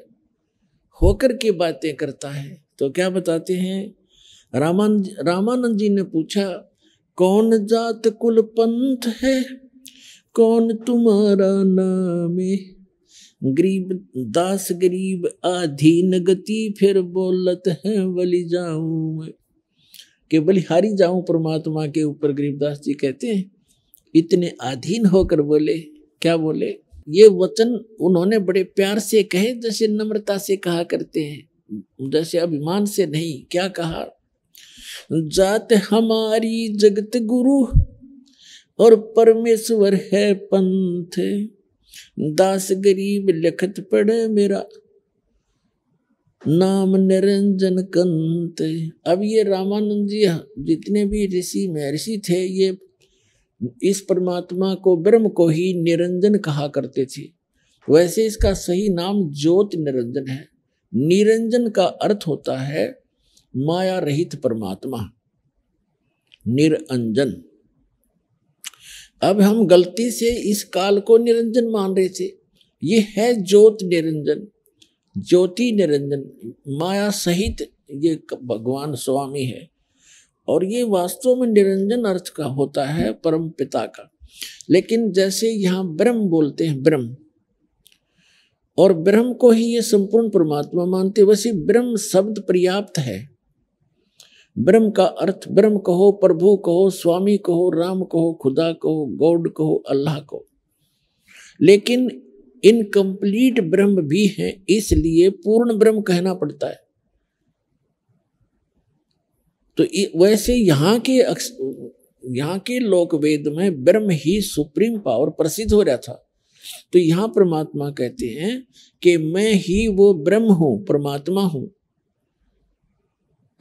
होकर के बातें करता है तो क्या बताते हैं रामान रामानंद जी ने पूछा कौन जात कुल पंथ है कौन तुम्हारा नाम है गरीब दास गरीब आधीन गति फिर बोलत है बलि जाऊं के कि बलिहारी जाऊं परमात्मा के ऊपर गरीबदास जी कहते हैं इतने अधीन होकर बोले क्या बोले ये वचन उन्होंने बड़े प्यार से कहे जैसे नम्रता से कहा करते हैं जैसे अभिमान से नहीं क्या कहा जात हमारी जगत गुरु और परमेश्वर है पंथ दास गरीब लिखत पढ़े मेरा नाम निरंजन कंत अब ये रामानंद जी जितने भी ऋषि महर्षि थे ये इस परमात्मा को ब्रह्म को ही निरंजन कहा करते थे वैसे इसका सही नाम ज्योत निरंजन है निरंजन का अर्थ होता है माया रहित परमात्मा निरंजन अब हम गलती से इस काल को निरंजन मान रहे थे ये है ज्योत निरंजन ज्योति निरंजन माया सहित ये भगवान स्वामी है और ये वास्तव में निरंजन अर्थ का होता है परम पिता का लेकिन जैसे यहाँ ब्रह्म बोलते हैं ब्रह्म और ब्रह्म को ही ये संपूर्ण परमात्मा मानते वैसे ब्रह्म शब्द पर्याप्त है ब्रह्म का अर्थ ब्रह्म कहो प्रभु कहो स्वामी कहो राम कहो खुदा कहो गॉड कहो अल्लाह कहो लेकिन इनकम्प्लीट ब्रह्म भी है इसलिए पूर्ण ब्रह्म कहना पड़ता है तो वैसे यहाँ के यहाँ के लोक वेद में ब्रह्म ही सुप्रीम पावर प्रसिद्ध हो रहा था तो यहाँ परमात्मा कहते हैं कि मैं ही वो ब्रह्म हूं परमात्मा हूं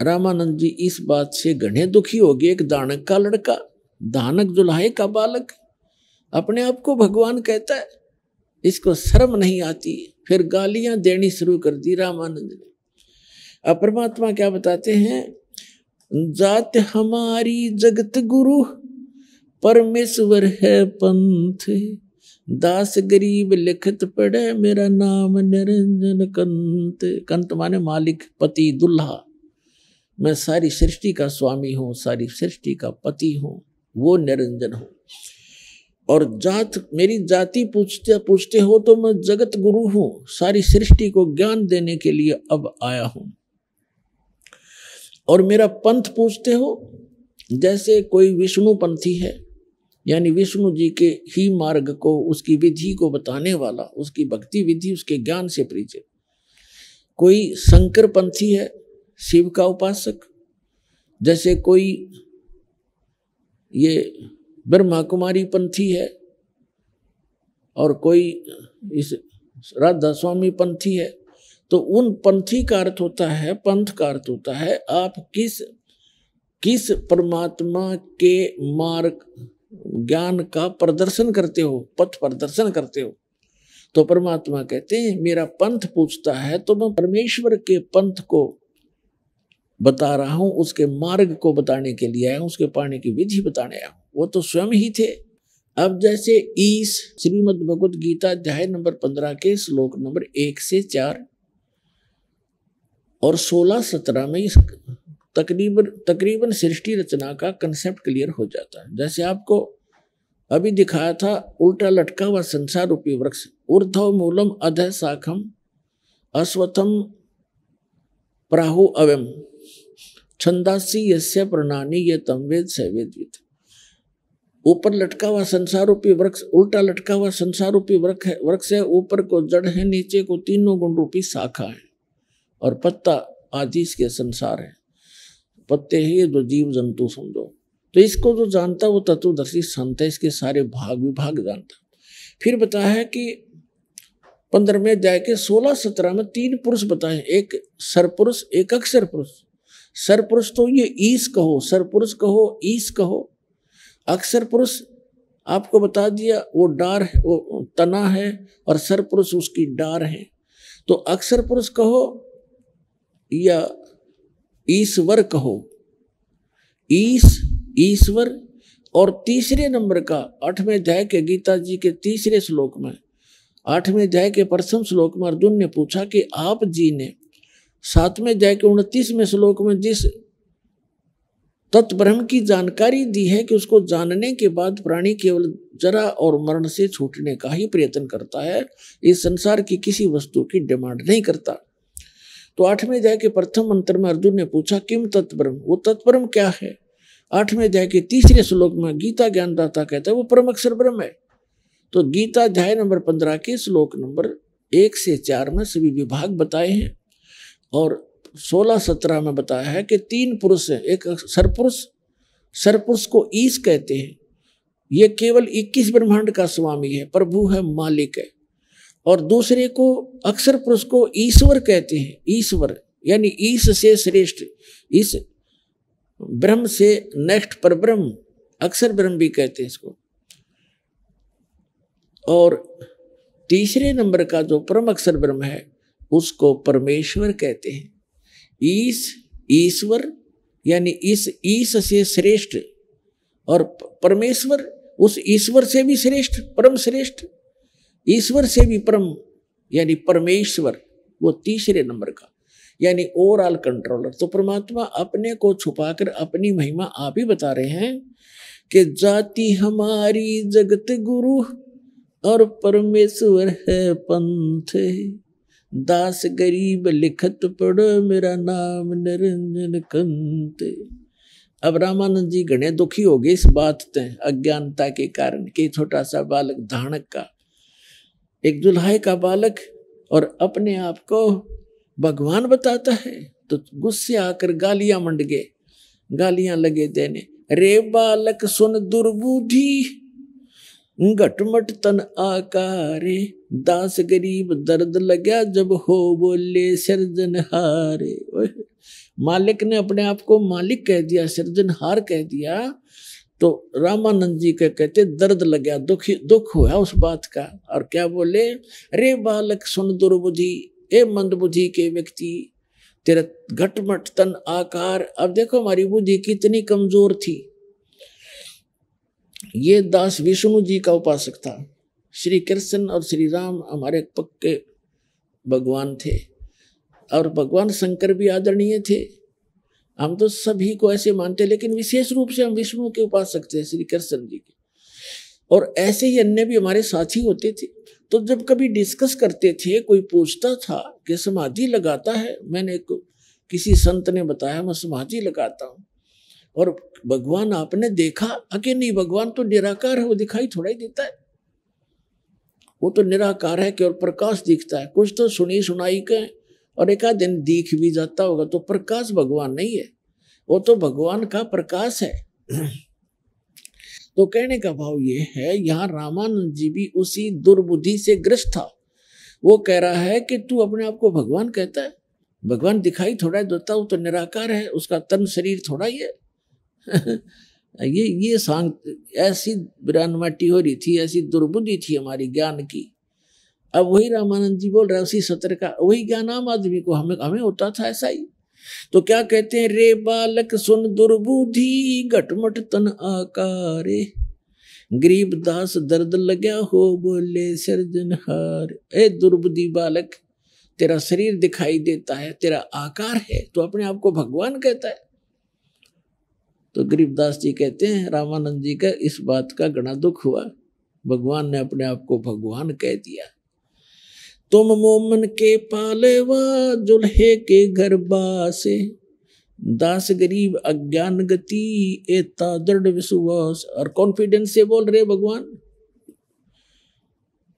रामानंद जी इस बात से घने दुखी हो गए एक दानक का लड़का दानक दुल्हे का बालक अपने आप को भगवान कहता है इसको शर्म नहीं आती फिर गालियां देनी शुरू कर दी रामानंद ने अब परमात्मा क्या बताते हैं जात हमारी जगत गुरु परमेश्वर है पंथ दास गरीब लिखत पढ़े मेरा नाम निरंजन कंत कंत माने मालिक पति दुल्हा मैं सारी सृष्टि का स्वामी हूँ सारी सृष्टि का पति हूँ वो निरंजन हूँ और जात मेरी जाति पूछते पूछते हो तो मैं जगत गुरु हूँ सारी सृष्टि को ज्ञान देने के लिए अब आया हूँ और मेरा पंथ पूछते हो जैसे कोई विष्णुपंथी है यानी विष्णु जी के ही मार्ग को उसकी विधि को बताने वाला उसकी भक्ति विधि उसके ज्ञान से परिचित कोई शंकर पंथी है शिव का उपासक जैसे कोई ये ब्रह्मा कुमारी पंथी है और कोई इस राधा स्वामी पंथी है तो उन पंथी का अर्थ होता है पंथ का अर्थ होता है आप किस किस परमात्मा के मार्ग ज्ञान का प्रदर्शन करते हो पथ प्रदर्शन करते हो तो परमात्मा कहते हैं मेरा पंथ पूछता है तो मैं परमेश्वर के पंथ को बता रहा हूं उसके मार्ग को बताने के लिए आया हूँ उसके पाने की विधि बताने आया हूँ वो तो स्वयं ही थे अब जैसे ईस श्रीमद भगवत गीता अध्याय नंबर पंद्रह के श्लोक नंबर एक से चार और 16-17 में इस तकरीबन तकरीबन सृष्टि रचना का कंसेप्ट क्लियर हो जाता है जैसे आपको अभी दिखाया था उल्टा लटका हुआ संसार रूपी वृक्ष ऊर्धव मूलम अध शाखम अश्वथम प्राहु अवम छंदासी यस्य प्रणानी ये तमवेद सवेदवित ऊपर लटका हुआ संसार रूपी वृक्ष उल्टा लटका हुआ संसार रूपी वृक्ष है वृक्ष है ऊपर को जड़ है नीचे को तीनों गुण रूपी शाखा है और पत्ता आदि इसके संसार है पत्ते ही जो तो जीव जंतु समझो तो इसको जो जानता वो तत्वदर्शी संत है इसके सारे भाग विभाग जानता फिर बताया है कि पंद्रहवें अध्याय के सोलह सत्रह में तीन पुरुष बताए एक सरपुरुष एक अक्षर पुरुष सरपुरुष तो ये ईस कहो सरपुरुष कहो ईस कहो अक्षर पुरुष आपको बता दिया वो डार है वो तना है और सरपुरुष उसकी डार है तो अक्षर पुरुष कहो या ईश्वर कहो ईश ईश्वर और तीसरे नंबर का आठवें अध्याय के गीता जी के तीसरे श्लोक में आठवें अध्याय के प्रथम श्लोक में अर्जुन ने पूछा कि आप जी ने सातवें अध्याय के उनतीसवें श्लोक में जिस तत्ब्रह्म की जानकारी दी है कि उसको जानने के बाद प्राणी केवल जरा और मरण से छूटने का ही प्रयत्न करता है इस संसार की किसी वस्तु की डिमांड नहीं करता तो आठवें अध्याय के प्रथम मंत्र में अर्जुन ने पूछा किम तत्परम वो तत्परम क्या है आठवें अध्याय के तीसरे श्लोक में गीता ज्ञानदाता कहता है वो परम अक्षर ब्रह्म है तो गीता अध्याय नंबर पंद्रह के श्लोक नंबर एक से चार में सभी विभाग बताए हैं और सोलह सत्रह में बताया है कि तीन पुरुष हैं एक सरपुरुष सरपुरुष को ईश कहते हैं ये केवल 21 ब्रह्मांड का स्वामी है प्रभु है मालिक है और दूसरे को अक्सर पुरुष को ईश्वर कहते हैं ईश्वर यानी ईश से श्रेष्ठ इस ब्रह्म से नेक्स्ट पर ब्रह्म अक्सर ब्रह्म भी कहते हैं इसको और तीसरे नंबर का जो परम अक्षर ब्रह्म है उसको परमेश्वर कहते हैं ईश ईश्वर यानी इस ईश से श्रेष्ठ और परमेश्वर उस ईश्वर से भी श्रेष्ठ परम श्रेष्ठ ईश्वर से भी परम यानी परमेश्वर वो तीसरे नंबर का यानी ओवरऑल कंट्रोलर तो परमात्मा अपने को छुपाकर अपनी महिमा आप ही बता रहे हैं कि जाति हमारी जगत गुरु और परमेश्वर है पंथ दास गरीब लिखत पढ़ो मेरा नाम निरंजन कंत अब रामानंद जी गणे दुखी हो गए इस बात ते अज्ञानता के कारण कि छोटा सा बालक धानक का एक दुल्हाई का बालक और अपने आप को भगवान बताता है तो गुस्से आकर गालियां मंड गए गालियां लगे देने रे बालक सुन दुर्बुद्धि घटमट तन आकारे दास गरीब दर्द लगा जब हो बोले सृजन हारे मालिक ने अपने आप को मालिक कह दिया सृजन हार कह दिया तो रामानंद जी के कहते दर्द लग गया दुख दुख हुआ उस बात का और क्या बोले रे बालक सुन दुर्बुद्धि ए मंदबुद्धि के व्यक्ति तेरा घटमट तन आकार अब देखो हमारी बुद्धि कितनी कमजोर थी ये दास विष्णु जी का उपासक था श्री कृष्ण और श्री राम हमारे पक्के भगवान थे और भगवान शंकर भी आदरणीय थे हम तो सभी को ऐसे मानते हैं लेकिन विशेष रूप से हम विष्णु के उपासक थे श्री कृष्ण जी के और ऐसे ही अन्य भी हमारे साथी होते थे तो जब कभी डिस्कस करते थे कोई पूछता था कि समाधि लगाता है मैंने किसी संत ने बताया मैं समाधि लगाता हूँ और भगवान आपने देखा अके नहीं भगवान तो निराकार है वो दिखाई थोड़ा ही देता है वो तो निराकार है केवल प्रकाश दिखता है कुछ तो सुनी सुनाई के और एक आध दिन दीख भी जाता होगा तो प्रकाश भगवान नहीं है वो तो भगवान का प्रकाश है तो कहने का भाव ये है यहाँ रामानंद जी भी उसी दुर्बुद्धि से ग्रस्त था वो कह रहा है कि तू अपने आप को भगवान कहता है भगवान दिखाई थोड़ा देता वो तो निराकार है उसका तन शरीर थोड़ा ही है *laughs* ये ये सांग ऐसी ब्रह्मी हो रही थी ऐसी दुर्बुद्धि थी हमारी ज्ञान की अब वही रामानंद जी बोल रहे हैं उसी सत्र का वही ज्ञान आम आदमी को हमें हमें होता था ऐसा ही तो क्या कहते हैं रे बालक सुन दुर्बुद्धि घटमट तन आकारे गरीब दास दर्द लग्या हो बोले सर्जनहार ए दुर्बुद्धि बालक तेरा शरीर दिखाई देता है तेरा आकार है तो अपने आप को भगवान कहता है तो गरीबदास जी कहते हैं रामानंद जी का इस बात का गणा दुख हुआ भगवान ने अपने आप को भगवान कह दिया तुम मोमन के पालेवा जुल्हे के घर बासे दास गरीब अज्ञान गति एता दृढ़ विश्वास और कॉन्फिडेंस से बोल रहे भगवान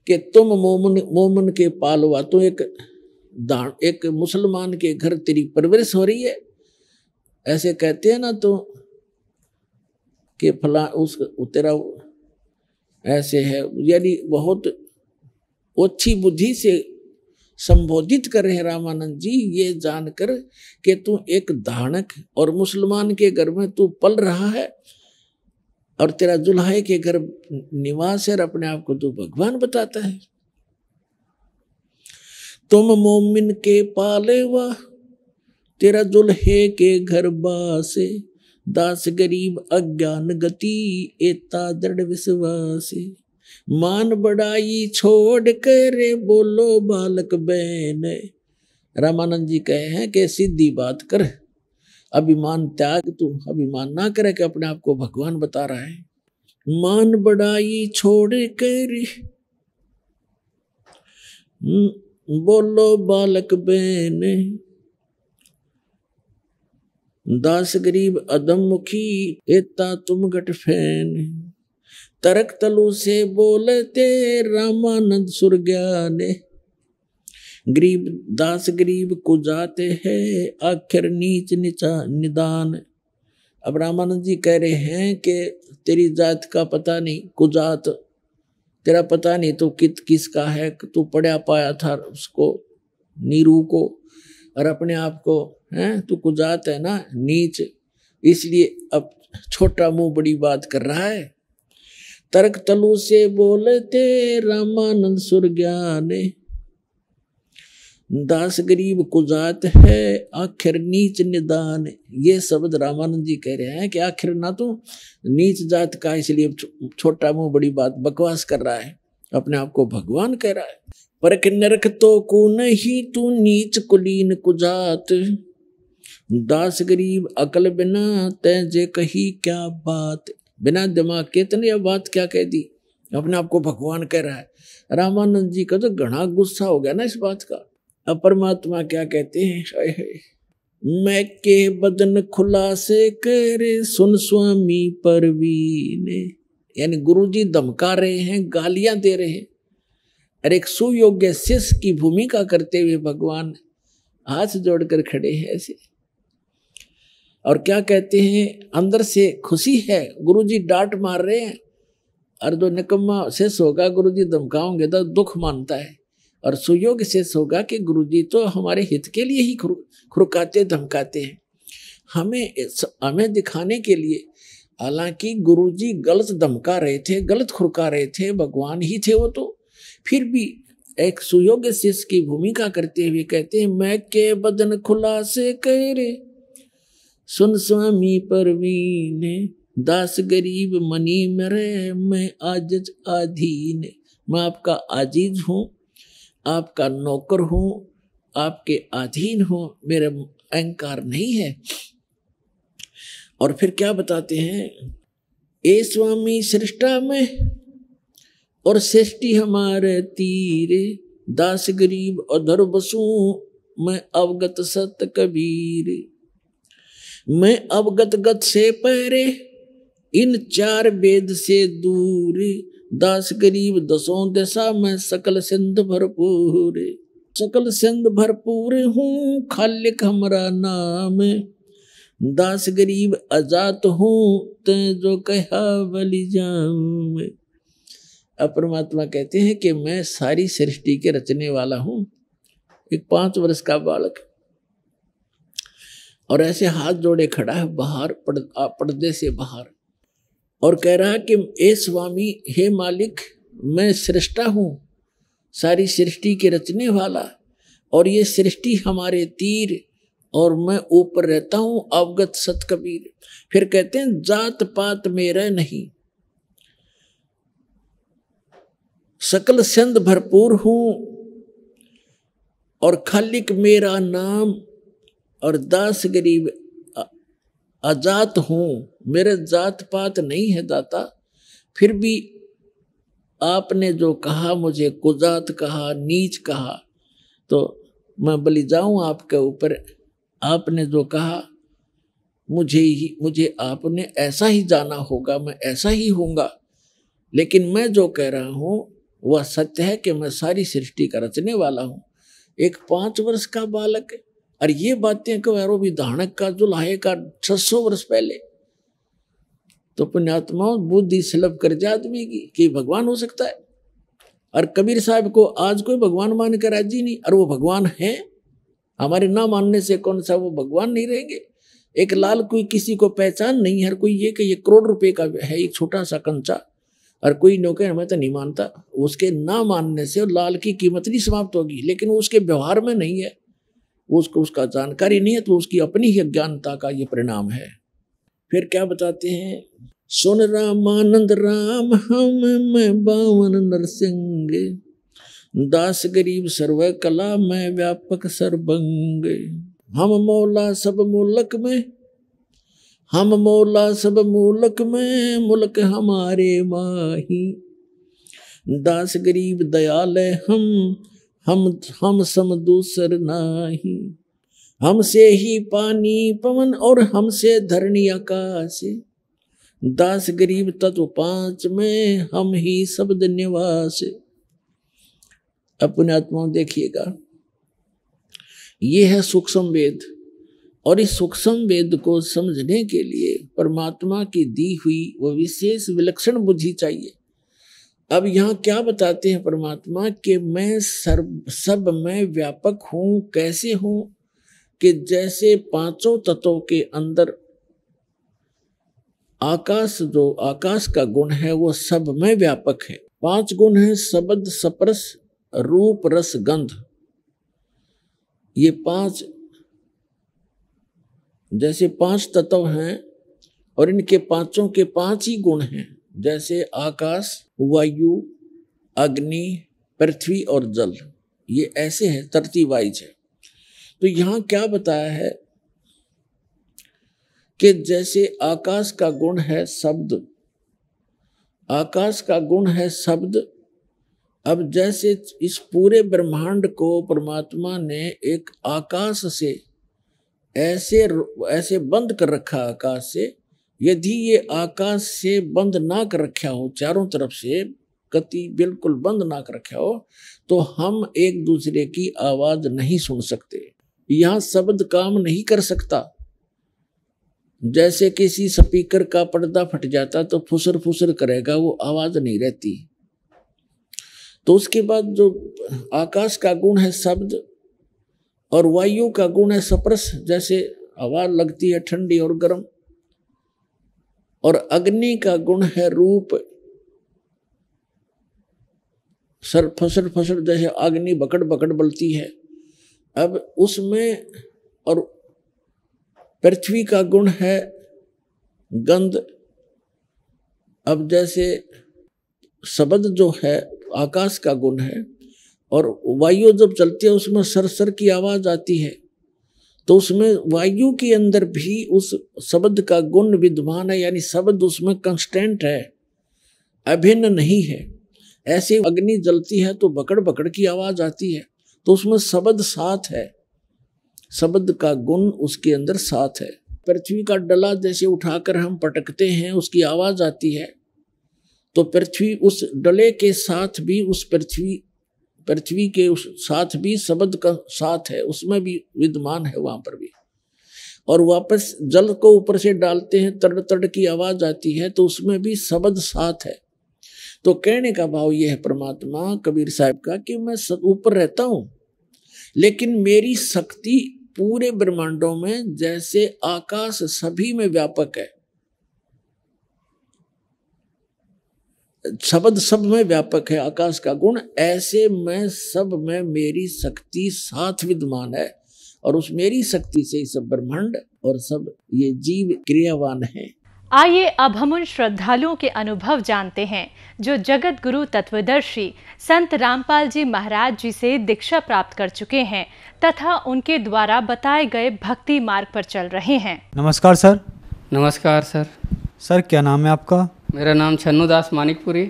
कि तुम मोमन मोमन के पालवा तो एक दान एक मुसलमान के घर तेरी परवरिश हो रही है ऐसे कहते हैं ना तो कि फला उस तेरा ऐसे है यानी बहुत ओछी बुद्धि से संबोधित कर रहे रामानंद जी ये जानकर कि तू एक धानक और मुसलमान के घर में तू पल रहा है और तेरा दुल्हाए के घर निवास है और अपने आप को तू भगवान बताता है तुम मोमिन के पाले वाह तेरा दुल्हे के घर बासे दास गरीब अज्ञान गति एता दृढ़ विश्वास मान बड़ाई छोड़ कर बोलो बालक बहन रामानंद जी कहे हैं कि सीधी बात कर अभिमान त्याग तू अभिमान ना करे कि अपने आप को भगवान बता रहा है मान बड़ाई छोड़ कर हम्म, बोलो बालक बहन दास गरीब अदम मुखी एता तुम गट फैन तरक तलु से बोलते रामानंद सुर ने गरीब दास गरीब को जाते हैं आखिर नीच निचा निदान अब रामानंद जी कह रहे हैं कि तेरी जात का पता नहीं कुजात तेरा पता नहीं तो कित किसका है तू पढ़ा पाया था उसको नीरू को और अपने आप को है तू कुजात है ना नीच इसलिए अब छोटा मुंह बड़ी बात कर रहा है तर्क तलु से बोलते रामानंद सुर ज्ञान दास गरीब कुजात है आखिर नीच निदान ये शब्द रामानंद जी कह रहे हैं कि आखिर ना तो नीच जात का इसलिए छोटा मुंह बड़ी बात बकवास कर रहा है अपने आप को भगवान कह रहा है पर नरक तो को नहीं तू नीच कुलीन कुजात दास गरीब अकल बिना तय जे कही क्या बात बिना दिमाग के तो नहीं बात क्या कह दी अपने आप को भगवान कह रहा है रामानंद जी का तो घना गुस्सा हो गया ना इस बात का अब परमात्मा क्या कहते हैं *laughs* मैं के बदन खुला से करे सुन स्वामी परवीन यानी गुरु जी धमका रहे हैं गालियां दे रहे हैं अरे एक सुयोग्य शिष्य की भूमिका करते हुए भगवान हाथ जोड़कर खड़े हैं ऐसे और क्या कहते हैं अंदर से खुशी है गुरुजी डांट मार रहे हैं और जो निकम्मा शेष होगा जी धमकाओगे तो दुख मानता है और सुयोग शेष होगा कि गुरु जी तो हमारे हित के लिए ही खुरकाते धमकाते हैं हमें हमें दिखाने के लिए हालांकि गुरु जी गलत धमका रहे थे गलत खुरका रहे थे भगवान ही थे वो तो फिर भी एक सुयोग्य शिष्य की भूमिका करते हुए कहते हैं मैं के बदन खुला से कह रे सुन स्वामी परवीन दास गरीब मनी मरे मैं आज आधीन मैं आपका आजीज हूँ आपका नौकर हूँ आपके अधीन हूँ मेरा अहंकार नहीं है और फिर क्या बताते हैं ए स्वामी सृष्टा में और सृष्टि हमारे तीर दास गरीब और धर्म बसू मैं अवगत सत कबीर मैं अवगत गत से पहरे इन चार वेद से दूर दास गरीब दसों दशा मैं सकल सिंध भरपूर सकल सिंध भरपूर हूँ खालिक हमारा नाम दास गरीब आजात हूँ ते जो कहा बली जाम अब परमात्मा कहते हैं कि मैं सारी सृष्टि के रचने वाला हूँ एक पांच वर्ष का बालक और ऐसे हाथ जोड़े खड़ा है बाहर पर्दे से बाहर और कह रहा है कि हे स्वामी हे मालिक मैं सृष्टा हूँ सारी सृष्टि के रचने वाला और ये सृष्टि हमारे तीर और मैं ऊपर रहता हूँ अवगत सतकबीर फिर कहते हैं जात पात मेरा नहीं सकल संद भरपूर हूँ और खालिक मेरा नाम और दास गरीब आजात हूँ मेरे जात पात नहीं है दाता फिर भी आपने जो कहा मुझे कुजात कहा नीच कहा तो मैं बलि जाऊं आपके ऊपर आपने जो कहा मुझे ही मुझे आपने ऐसा ही जाना होगा मैं ऐसा ही होऊंगा लेकिन मैं जो कह रहा हूँ वह सत्य है कि मैं सारी सृष्टि का रचने वाला हूँ एक पाँच वर्ष का बालक है और ये बातें कहो यारो भी धानक का जो का छह सौ वर्ष पहले तो पुण्यात्माओं बुद्धि सलभ कर जा आदमी की कि भगवान हो सकता है और कबीर साहब को आज कोई भगवान मान कर राजी नहीं और वो भगवान है हमारे ना मानने से कौन सा वो भगवान नहीं रहेंगे एक लाल कोई किसी को पहचान नहीं है कोई ये कि ये करोड़ रुपए का है एक छोटा सा कंचा और कोई नौकर हमें तो नहीं मानता उसके ना मानने से लाल की कीमत नहीं समाप्त होगी लेकिन उसके व्यवहार में नहीं है उसको उसका जानकारी नहीं है तो उसकी अपनी ही अज्ञानता का ये परिणाम है फिर क्या बताते हैं सुन रामानंद राम हम मैं बावन नरसिंह दास गरीब सर्व कला में व्यापक सर्वंग हम मौला सब मूलक में हम मौला सब मूलक में मुल्क हमारे माही दास गरीब दयाल हम हम हम सम दूसर नाही हमसे ही पानी पवन और हमसे धरणी आकाश दास गरीब तत्व पांच में हम ही शब्द निवास अपने आत्मा देखिएगा ये है सूक्ष्म वेद और इस सूक्ष्म वेद को समझने के लिए परमात्मा की दी हुई वह विशेष विलक्षण बुद्धि चाहिए अब यहाँ क्या बताते हैं परमात्मा कि मैं सर्व सब मैं व्यापक हूँ कैसे हूँ कि जैसे पांचों तत्वों के अंदर आकाश जो आकाश का गुण है वो सब में व्यापक है पांच गुण है शब्द सपरस रूप रस गंध ये पांच जैसे पांच तत्व हैं और इनके पांचों के पांच ही गुण हैं जैसे आकाश वायु अग्नि पृथ्वी और जल ये ऐसे है तरतीवाइज है तो यहाँ क्या बताया है कि जैसे आकाश का गुण है शब्द आकाश का गुण है शब्द अब जैसे इस पूरे ब्रह्मांड को परमात्मा ने एक आकाश से ऐसे ऐसे बंद कर रखा आकाश से यदि ये आकाश से बंद ना कर रख्या हो चारों तरफ से गति बिल्कुल बंद ना कर रखा हो तो हम एक दूसरे की आवाज नहीं सुन सकते यहां शब्द काम नहीं कर सकता जैसे किसी स्पीकर का पर्दा फट जाता तो फुसर फुसर करेगा वो आवाज नहीं रहती तो उसके बाद जो आकाश का गुण है शब्द और वायु का गुण है सपरस जैसे हवा लगती है ठंडी और गर्म और अग्नि का गुण है रूप सर फसर फसर जैसे अग्नि बकड़ बकड़ बलती है अब उसमें और पृथ्वी का गुण है गंध अब जैसे शब्द जो है आकाश का गुण है और वायु जब चलती है उसमें सर सर की आवाज आती है तो उसमें वायु के अंदर भी उस शब्द का गुण विद्वान है यानी शब्द उसमें कंस्टेंट है अभिन्न नहीं है ऐसे अग्नि जलती है तो बकड़ बकड़ की आवाज आती है तो उसमें शब्द साथ है शब्द का गुण उसके अंदर साथ है पृथ्वी का डला जैसे उठाकर हम पटकते हैं उसकी आवाज आती है तो पृथ्वी उस डले के साथ भी उस पृथ्वी पृथ्वी के उस साथ भी शब्द का साथ है उसमें भी विद्यमान है वहां पर भी और वापस जल को ऊपर से डालते हैं तड़ तड़ की आवाज आती है तो उसमें भी शब्द साथ है तो कहने का भाव यह है परमात्मा कबीर साहब का कि मैं ऊपर रहता हूं लेकिन मेरी शक्ति पूरे ब्रह्मांडों में जैसे आकाश सभी में व्यापक है शब्द सब में व्यापक है आकाश का गुण ऐसे में सब में मेरी शक्ति साथ विद्यमान है और उस मेरी शक्ति से ही सब ब्रह्मांड और सब ये जीव क्रियावान है आइए अब हम उन श्रद्धालुओं के अनुभव जानते हैं जो जगत गुरु तत्वदर्शी संत रामपाल जी महाराज जी से दीक्षा प्राप्त कर चुके हैं तथा उनके द्वारा बताए गए भक्ति मार्ग पर चल रहे हैं नमस्कार सर नमस्कार सर सर क्या नाम है आपका मेरा नाम छन्नू दास मानिकपुरी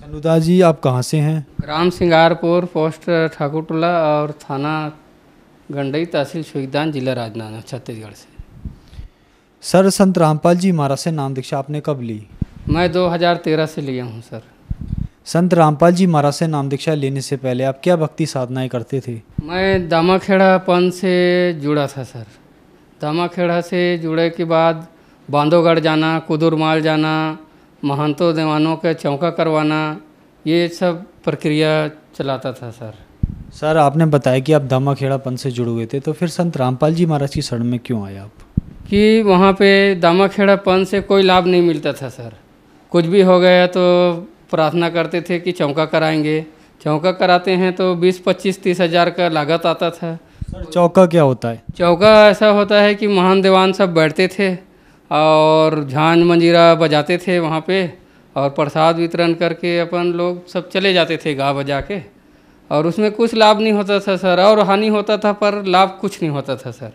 छन्नू दास जी आप कहाँ से हैं ग्राम सिंगारपुर पोस्ट टोला और थाना गंडई तहसील शहीदान जिला राजनांदगांव छत्तीसगढ़ से सर संत रामपाल जी महाराज से नाम दीक्षा आपने कब ली मैं 2013 से लिया हूँ सर संत रामपाल जी महाराज से नाम दीक्षा लेने से पहले आप क्या भक्ति साधनाएं करते थे मैं दामाखेड़ा पन से जुड़ा था सर दामाखेड़ा से जुड़े के बाद बांधोगढ़ जाना कुदुरमाल जाना महंतो दीवानों का चौका करवाना ये सब प्रक्रिया चलाता था सर सर आपने बताया कि आप पंथ से जुड़े हुए थे तो फिर संत रामपाल जी महाराज की शरण में क्यों आए आप कि वहाँ पे पंथ से कोई लाभ नहीं मिलता था सर कुछ भी हो गया तो प्रार्थना करते थे कि चौका कराएंगे चौका कराते हैं तो 20-25 तीस हज़ार का लागत आता था सर चौका क्या होता है चौका ऐसा होता है कि महान दीवान सब बैठते थे और झांझ मंजीरा बजाते थे वहाँ पे और प्रसाद वितरण करके अपन लोग सब चले जाते थे गा बजा के और उसमें कुछ लाभ नहीं होता था सर और हानि होता था पर लाभ कुछ नहीं होता था सर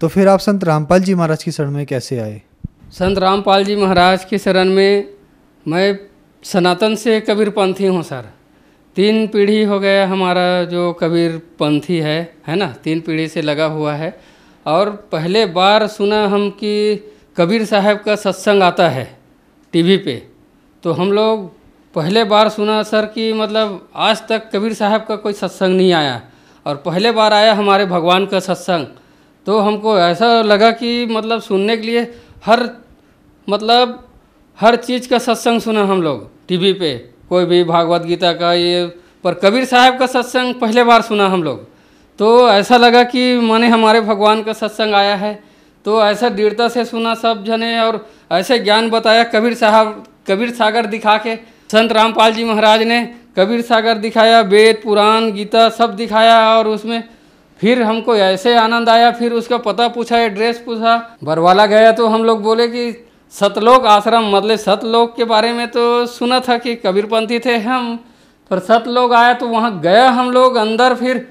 तो फिर आप संत रामपाल जी महाराज की शरण में कैसे आए संत रामपाल जी महाराज की शरण में मैं सनातन से कबीर पंथी हूँ सर तीन पीढ़ी हो गया हमारा जो कबीर पंथी है है ना तीन पीढ़ी से लगा हुआ है और पहले बार सुना हम कि कबीर साहब का सत्संग आता है टीवी पे तो हम लोग पहले बार सुना सर कि मतलब आज तक कबीर साहब का कोई सत्संग नहीं आया और पहले बार आया हमारे भगवान का सत्संग तो हमको ऐसा लगा कि मतलब सुनने के लिए हर मतलब हर चीज़ का सत्संग सुना हम लोग टीवी पे कोई भी भागवत गीता का ये पर कबीर साहब का सत्संग पहले बार सुना हम लोग तो ऐसा लगा कि माने हमारे भगवान का सत्संग आया है तो ऐसा दृढ़ता से सुना सब जने और ऐसे ज्ञान बताया कबीर साहब कबीर सागर दिखा के संत रामपाल जी महाराज ने कबीर सागर दिखाया वेद पुराण गीता सब दिखाया और उसमें फिर हमको ऐसे आनंद आया फिर उसका पता पूछा एड्रेस पूछा बरवाला गया तो हम लोग बोले कि सतलोक आश्रम मतलब सतलोक के बारे में तो सुना था कि कबीरपंथी थे हम पर सतलोक आया तो वहाँ गया हम लोग अंदर फिर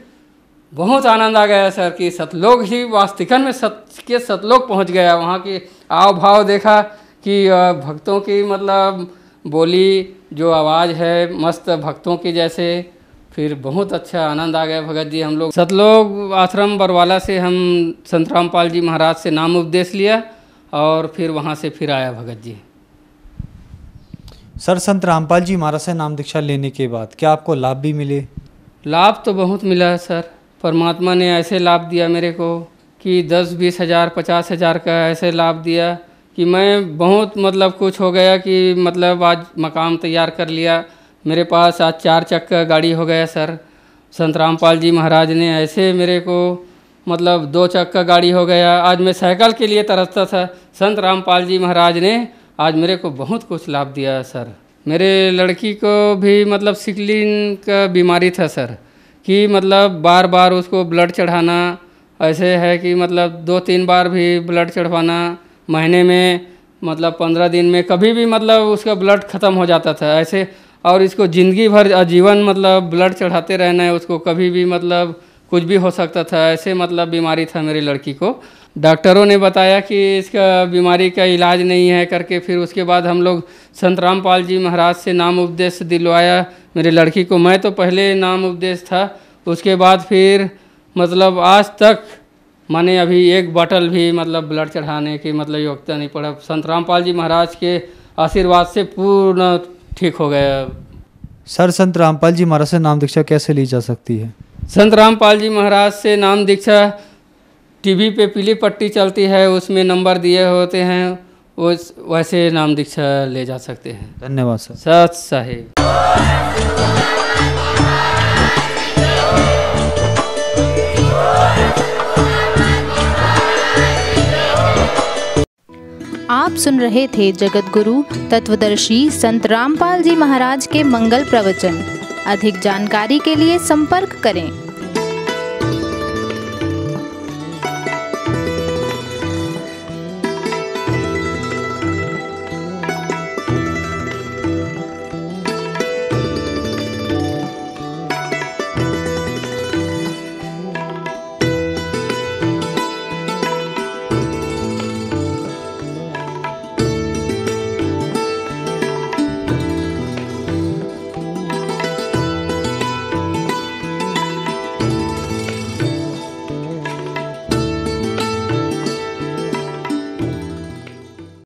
बहुत आनंद आ गया सर कि सतलोक ही वास्तिकन में सत के सतलोक पहुंच गया वहाँ की आव भाव देखा कि भक्तों की मतलब बोली जो आवाज़ है मस्त भक्तों की जैसे फिर बहुत अच्छा आनंद आ गया भगत जी हम लोग सतलोक आश्रम बरवाला से हम संत रामपाल जी महाराज से नाम उपदेश लिया और फिर वहाँ से फिर आया भगत जी सर संत रामपाल जी महाराज से नाम दीक्षा लेने के बाद क्या आपको लाभ भी मिले लाभ तो बहुत मिला है सर परमात्मा ने ऐसे लाभ दिया मेरे को कि दस बीस हज़ार पचास हज़ार का ऐसे लाभ दिया कि मैं बहुत मतलब कुछ हो गया कि मतलब आज मकाम तैयार कर लिया मेरे पास आज चार चक्का गाड़ी हो गया सर संत रामपाल जी महाराज ने ऐसे मेरे को मतलब दो चक्का गाड़ी हो गया आज मैं साइकिल के लिए तरसता था संत रामपाल जी महाराज ने आज मेरे को बहुत कुछ लाभ दिया सर मेरे लड़की को भी मतलब सिकलिन का बीमारी था सर कि मतलब बार बार उसको ब्लड चढ़ाना ऐसे है कि मतलब दो तीन बार भी ब्लड चढ़वाना महीने में मतलब पंद्रह दिन में कभी भी मतलब उसका ब्लड ख़त्म हो जाता था ऐसे और इसको ज़िंदगी भर आजीवन मतलब ब्लड चढ़ाते रहना है उसको कभी भी मतलब कुछ भी हो सकता था ऐसे मतलब बीमारी था मेरी लड़की को डॉक्टरों ने बताया कि इसका बीमारी का इलाज नहीं है करके फिर उसके बाद हम लोग संत रामपाल जी महाराज से नाम उपदेश दिलवाया मेरे लड़की को मैं तो पहले नाम उपदेश था उसके बाद फिर मतलब आज तक मैंने अभी एक बॉटल भी मतलब ब्लड चढ़ाने की मतलब योग्यता नहीं पड़ा संत रामपाल जी महाराज के आशीर्वाद से पूर्ण ठीक हो गया सर संत रामपाल जी महाराज से नाम दीक्षा कैसे ली जा सकती है संत रामपाल जी महाराज से नाम दीक्षा टीवी पे पीली पट्टी चलती है उसमें नंबर दिए होते हैं वो वैसे नाम दीक्षा ले जा सकते हैं धन्यवाद सर सच साहिब आप सुन रहे थे जगत गुरु तत्वदर्शी संत रामपाल जी महाराज के मंगल प्रवचन अधिक जानकारी के लिए संपर्क करें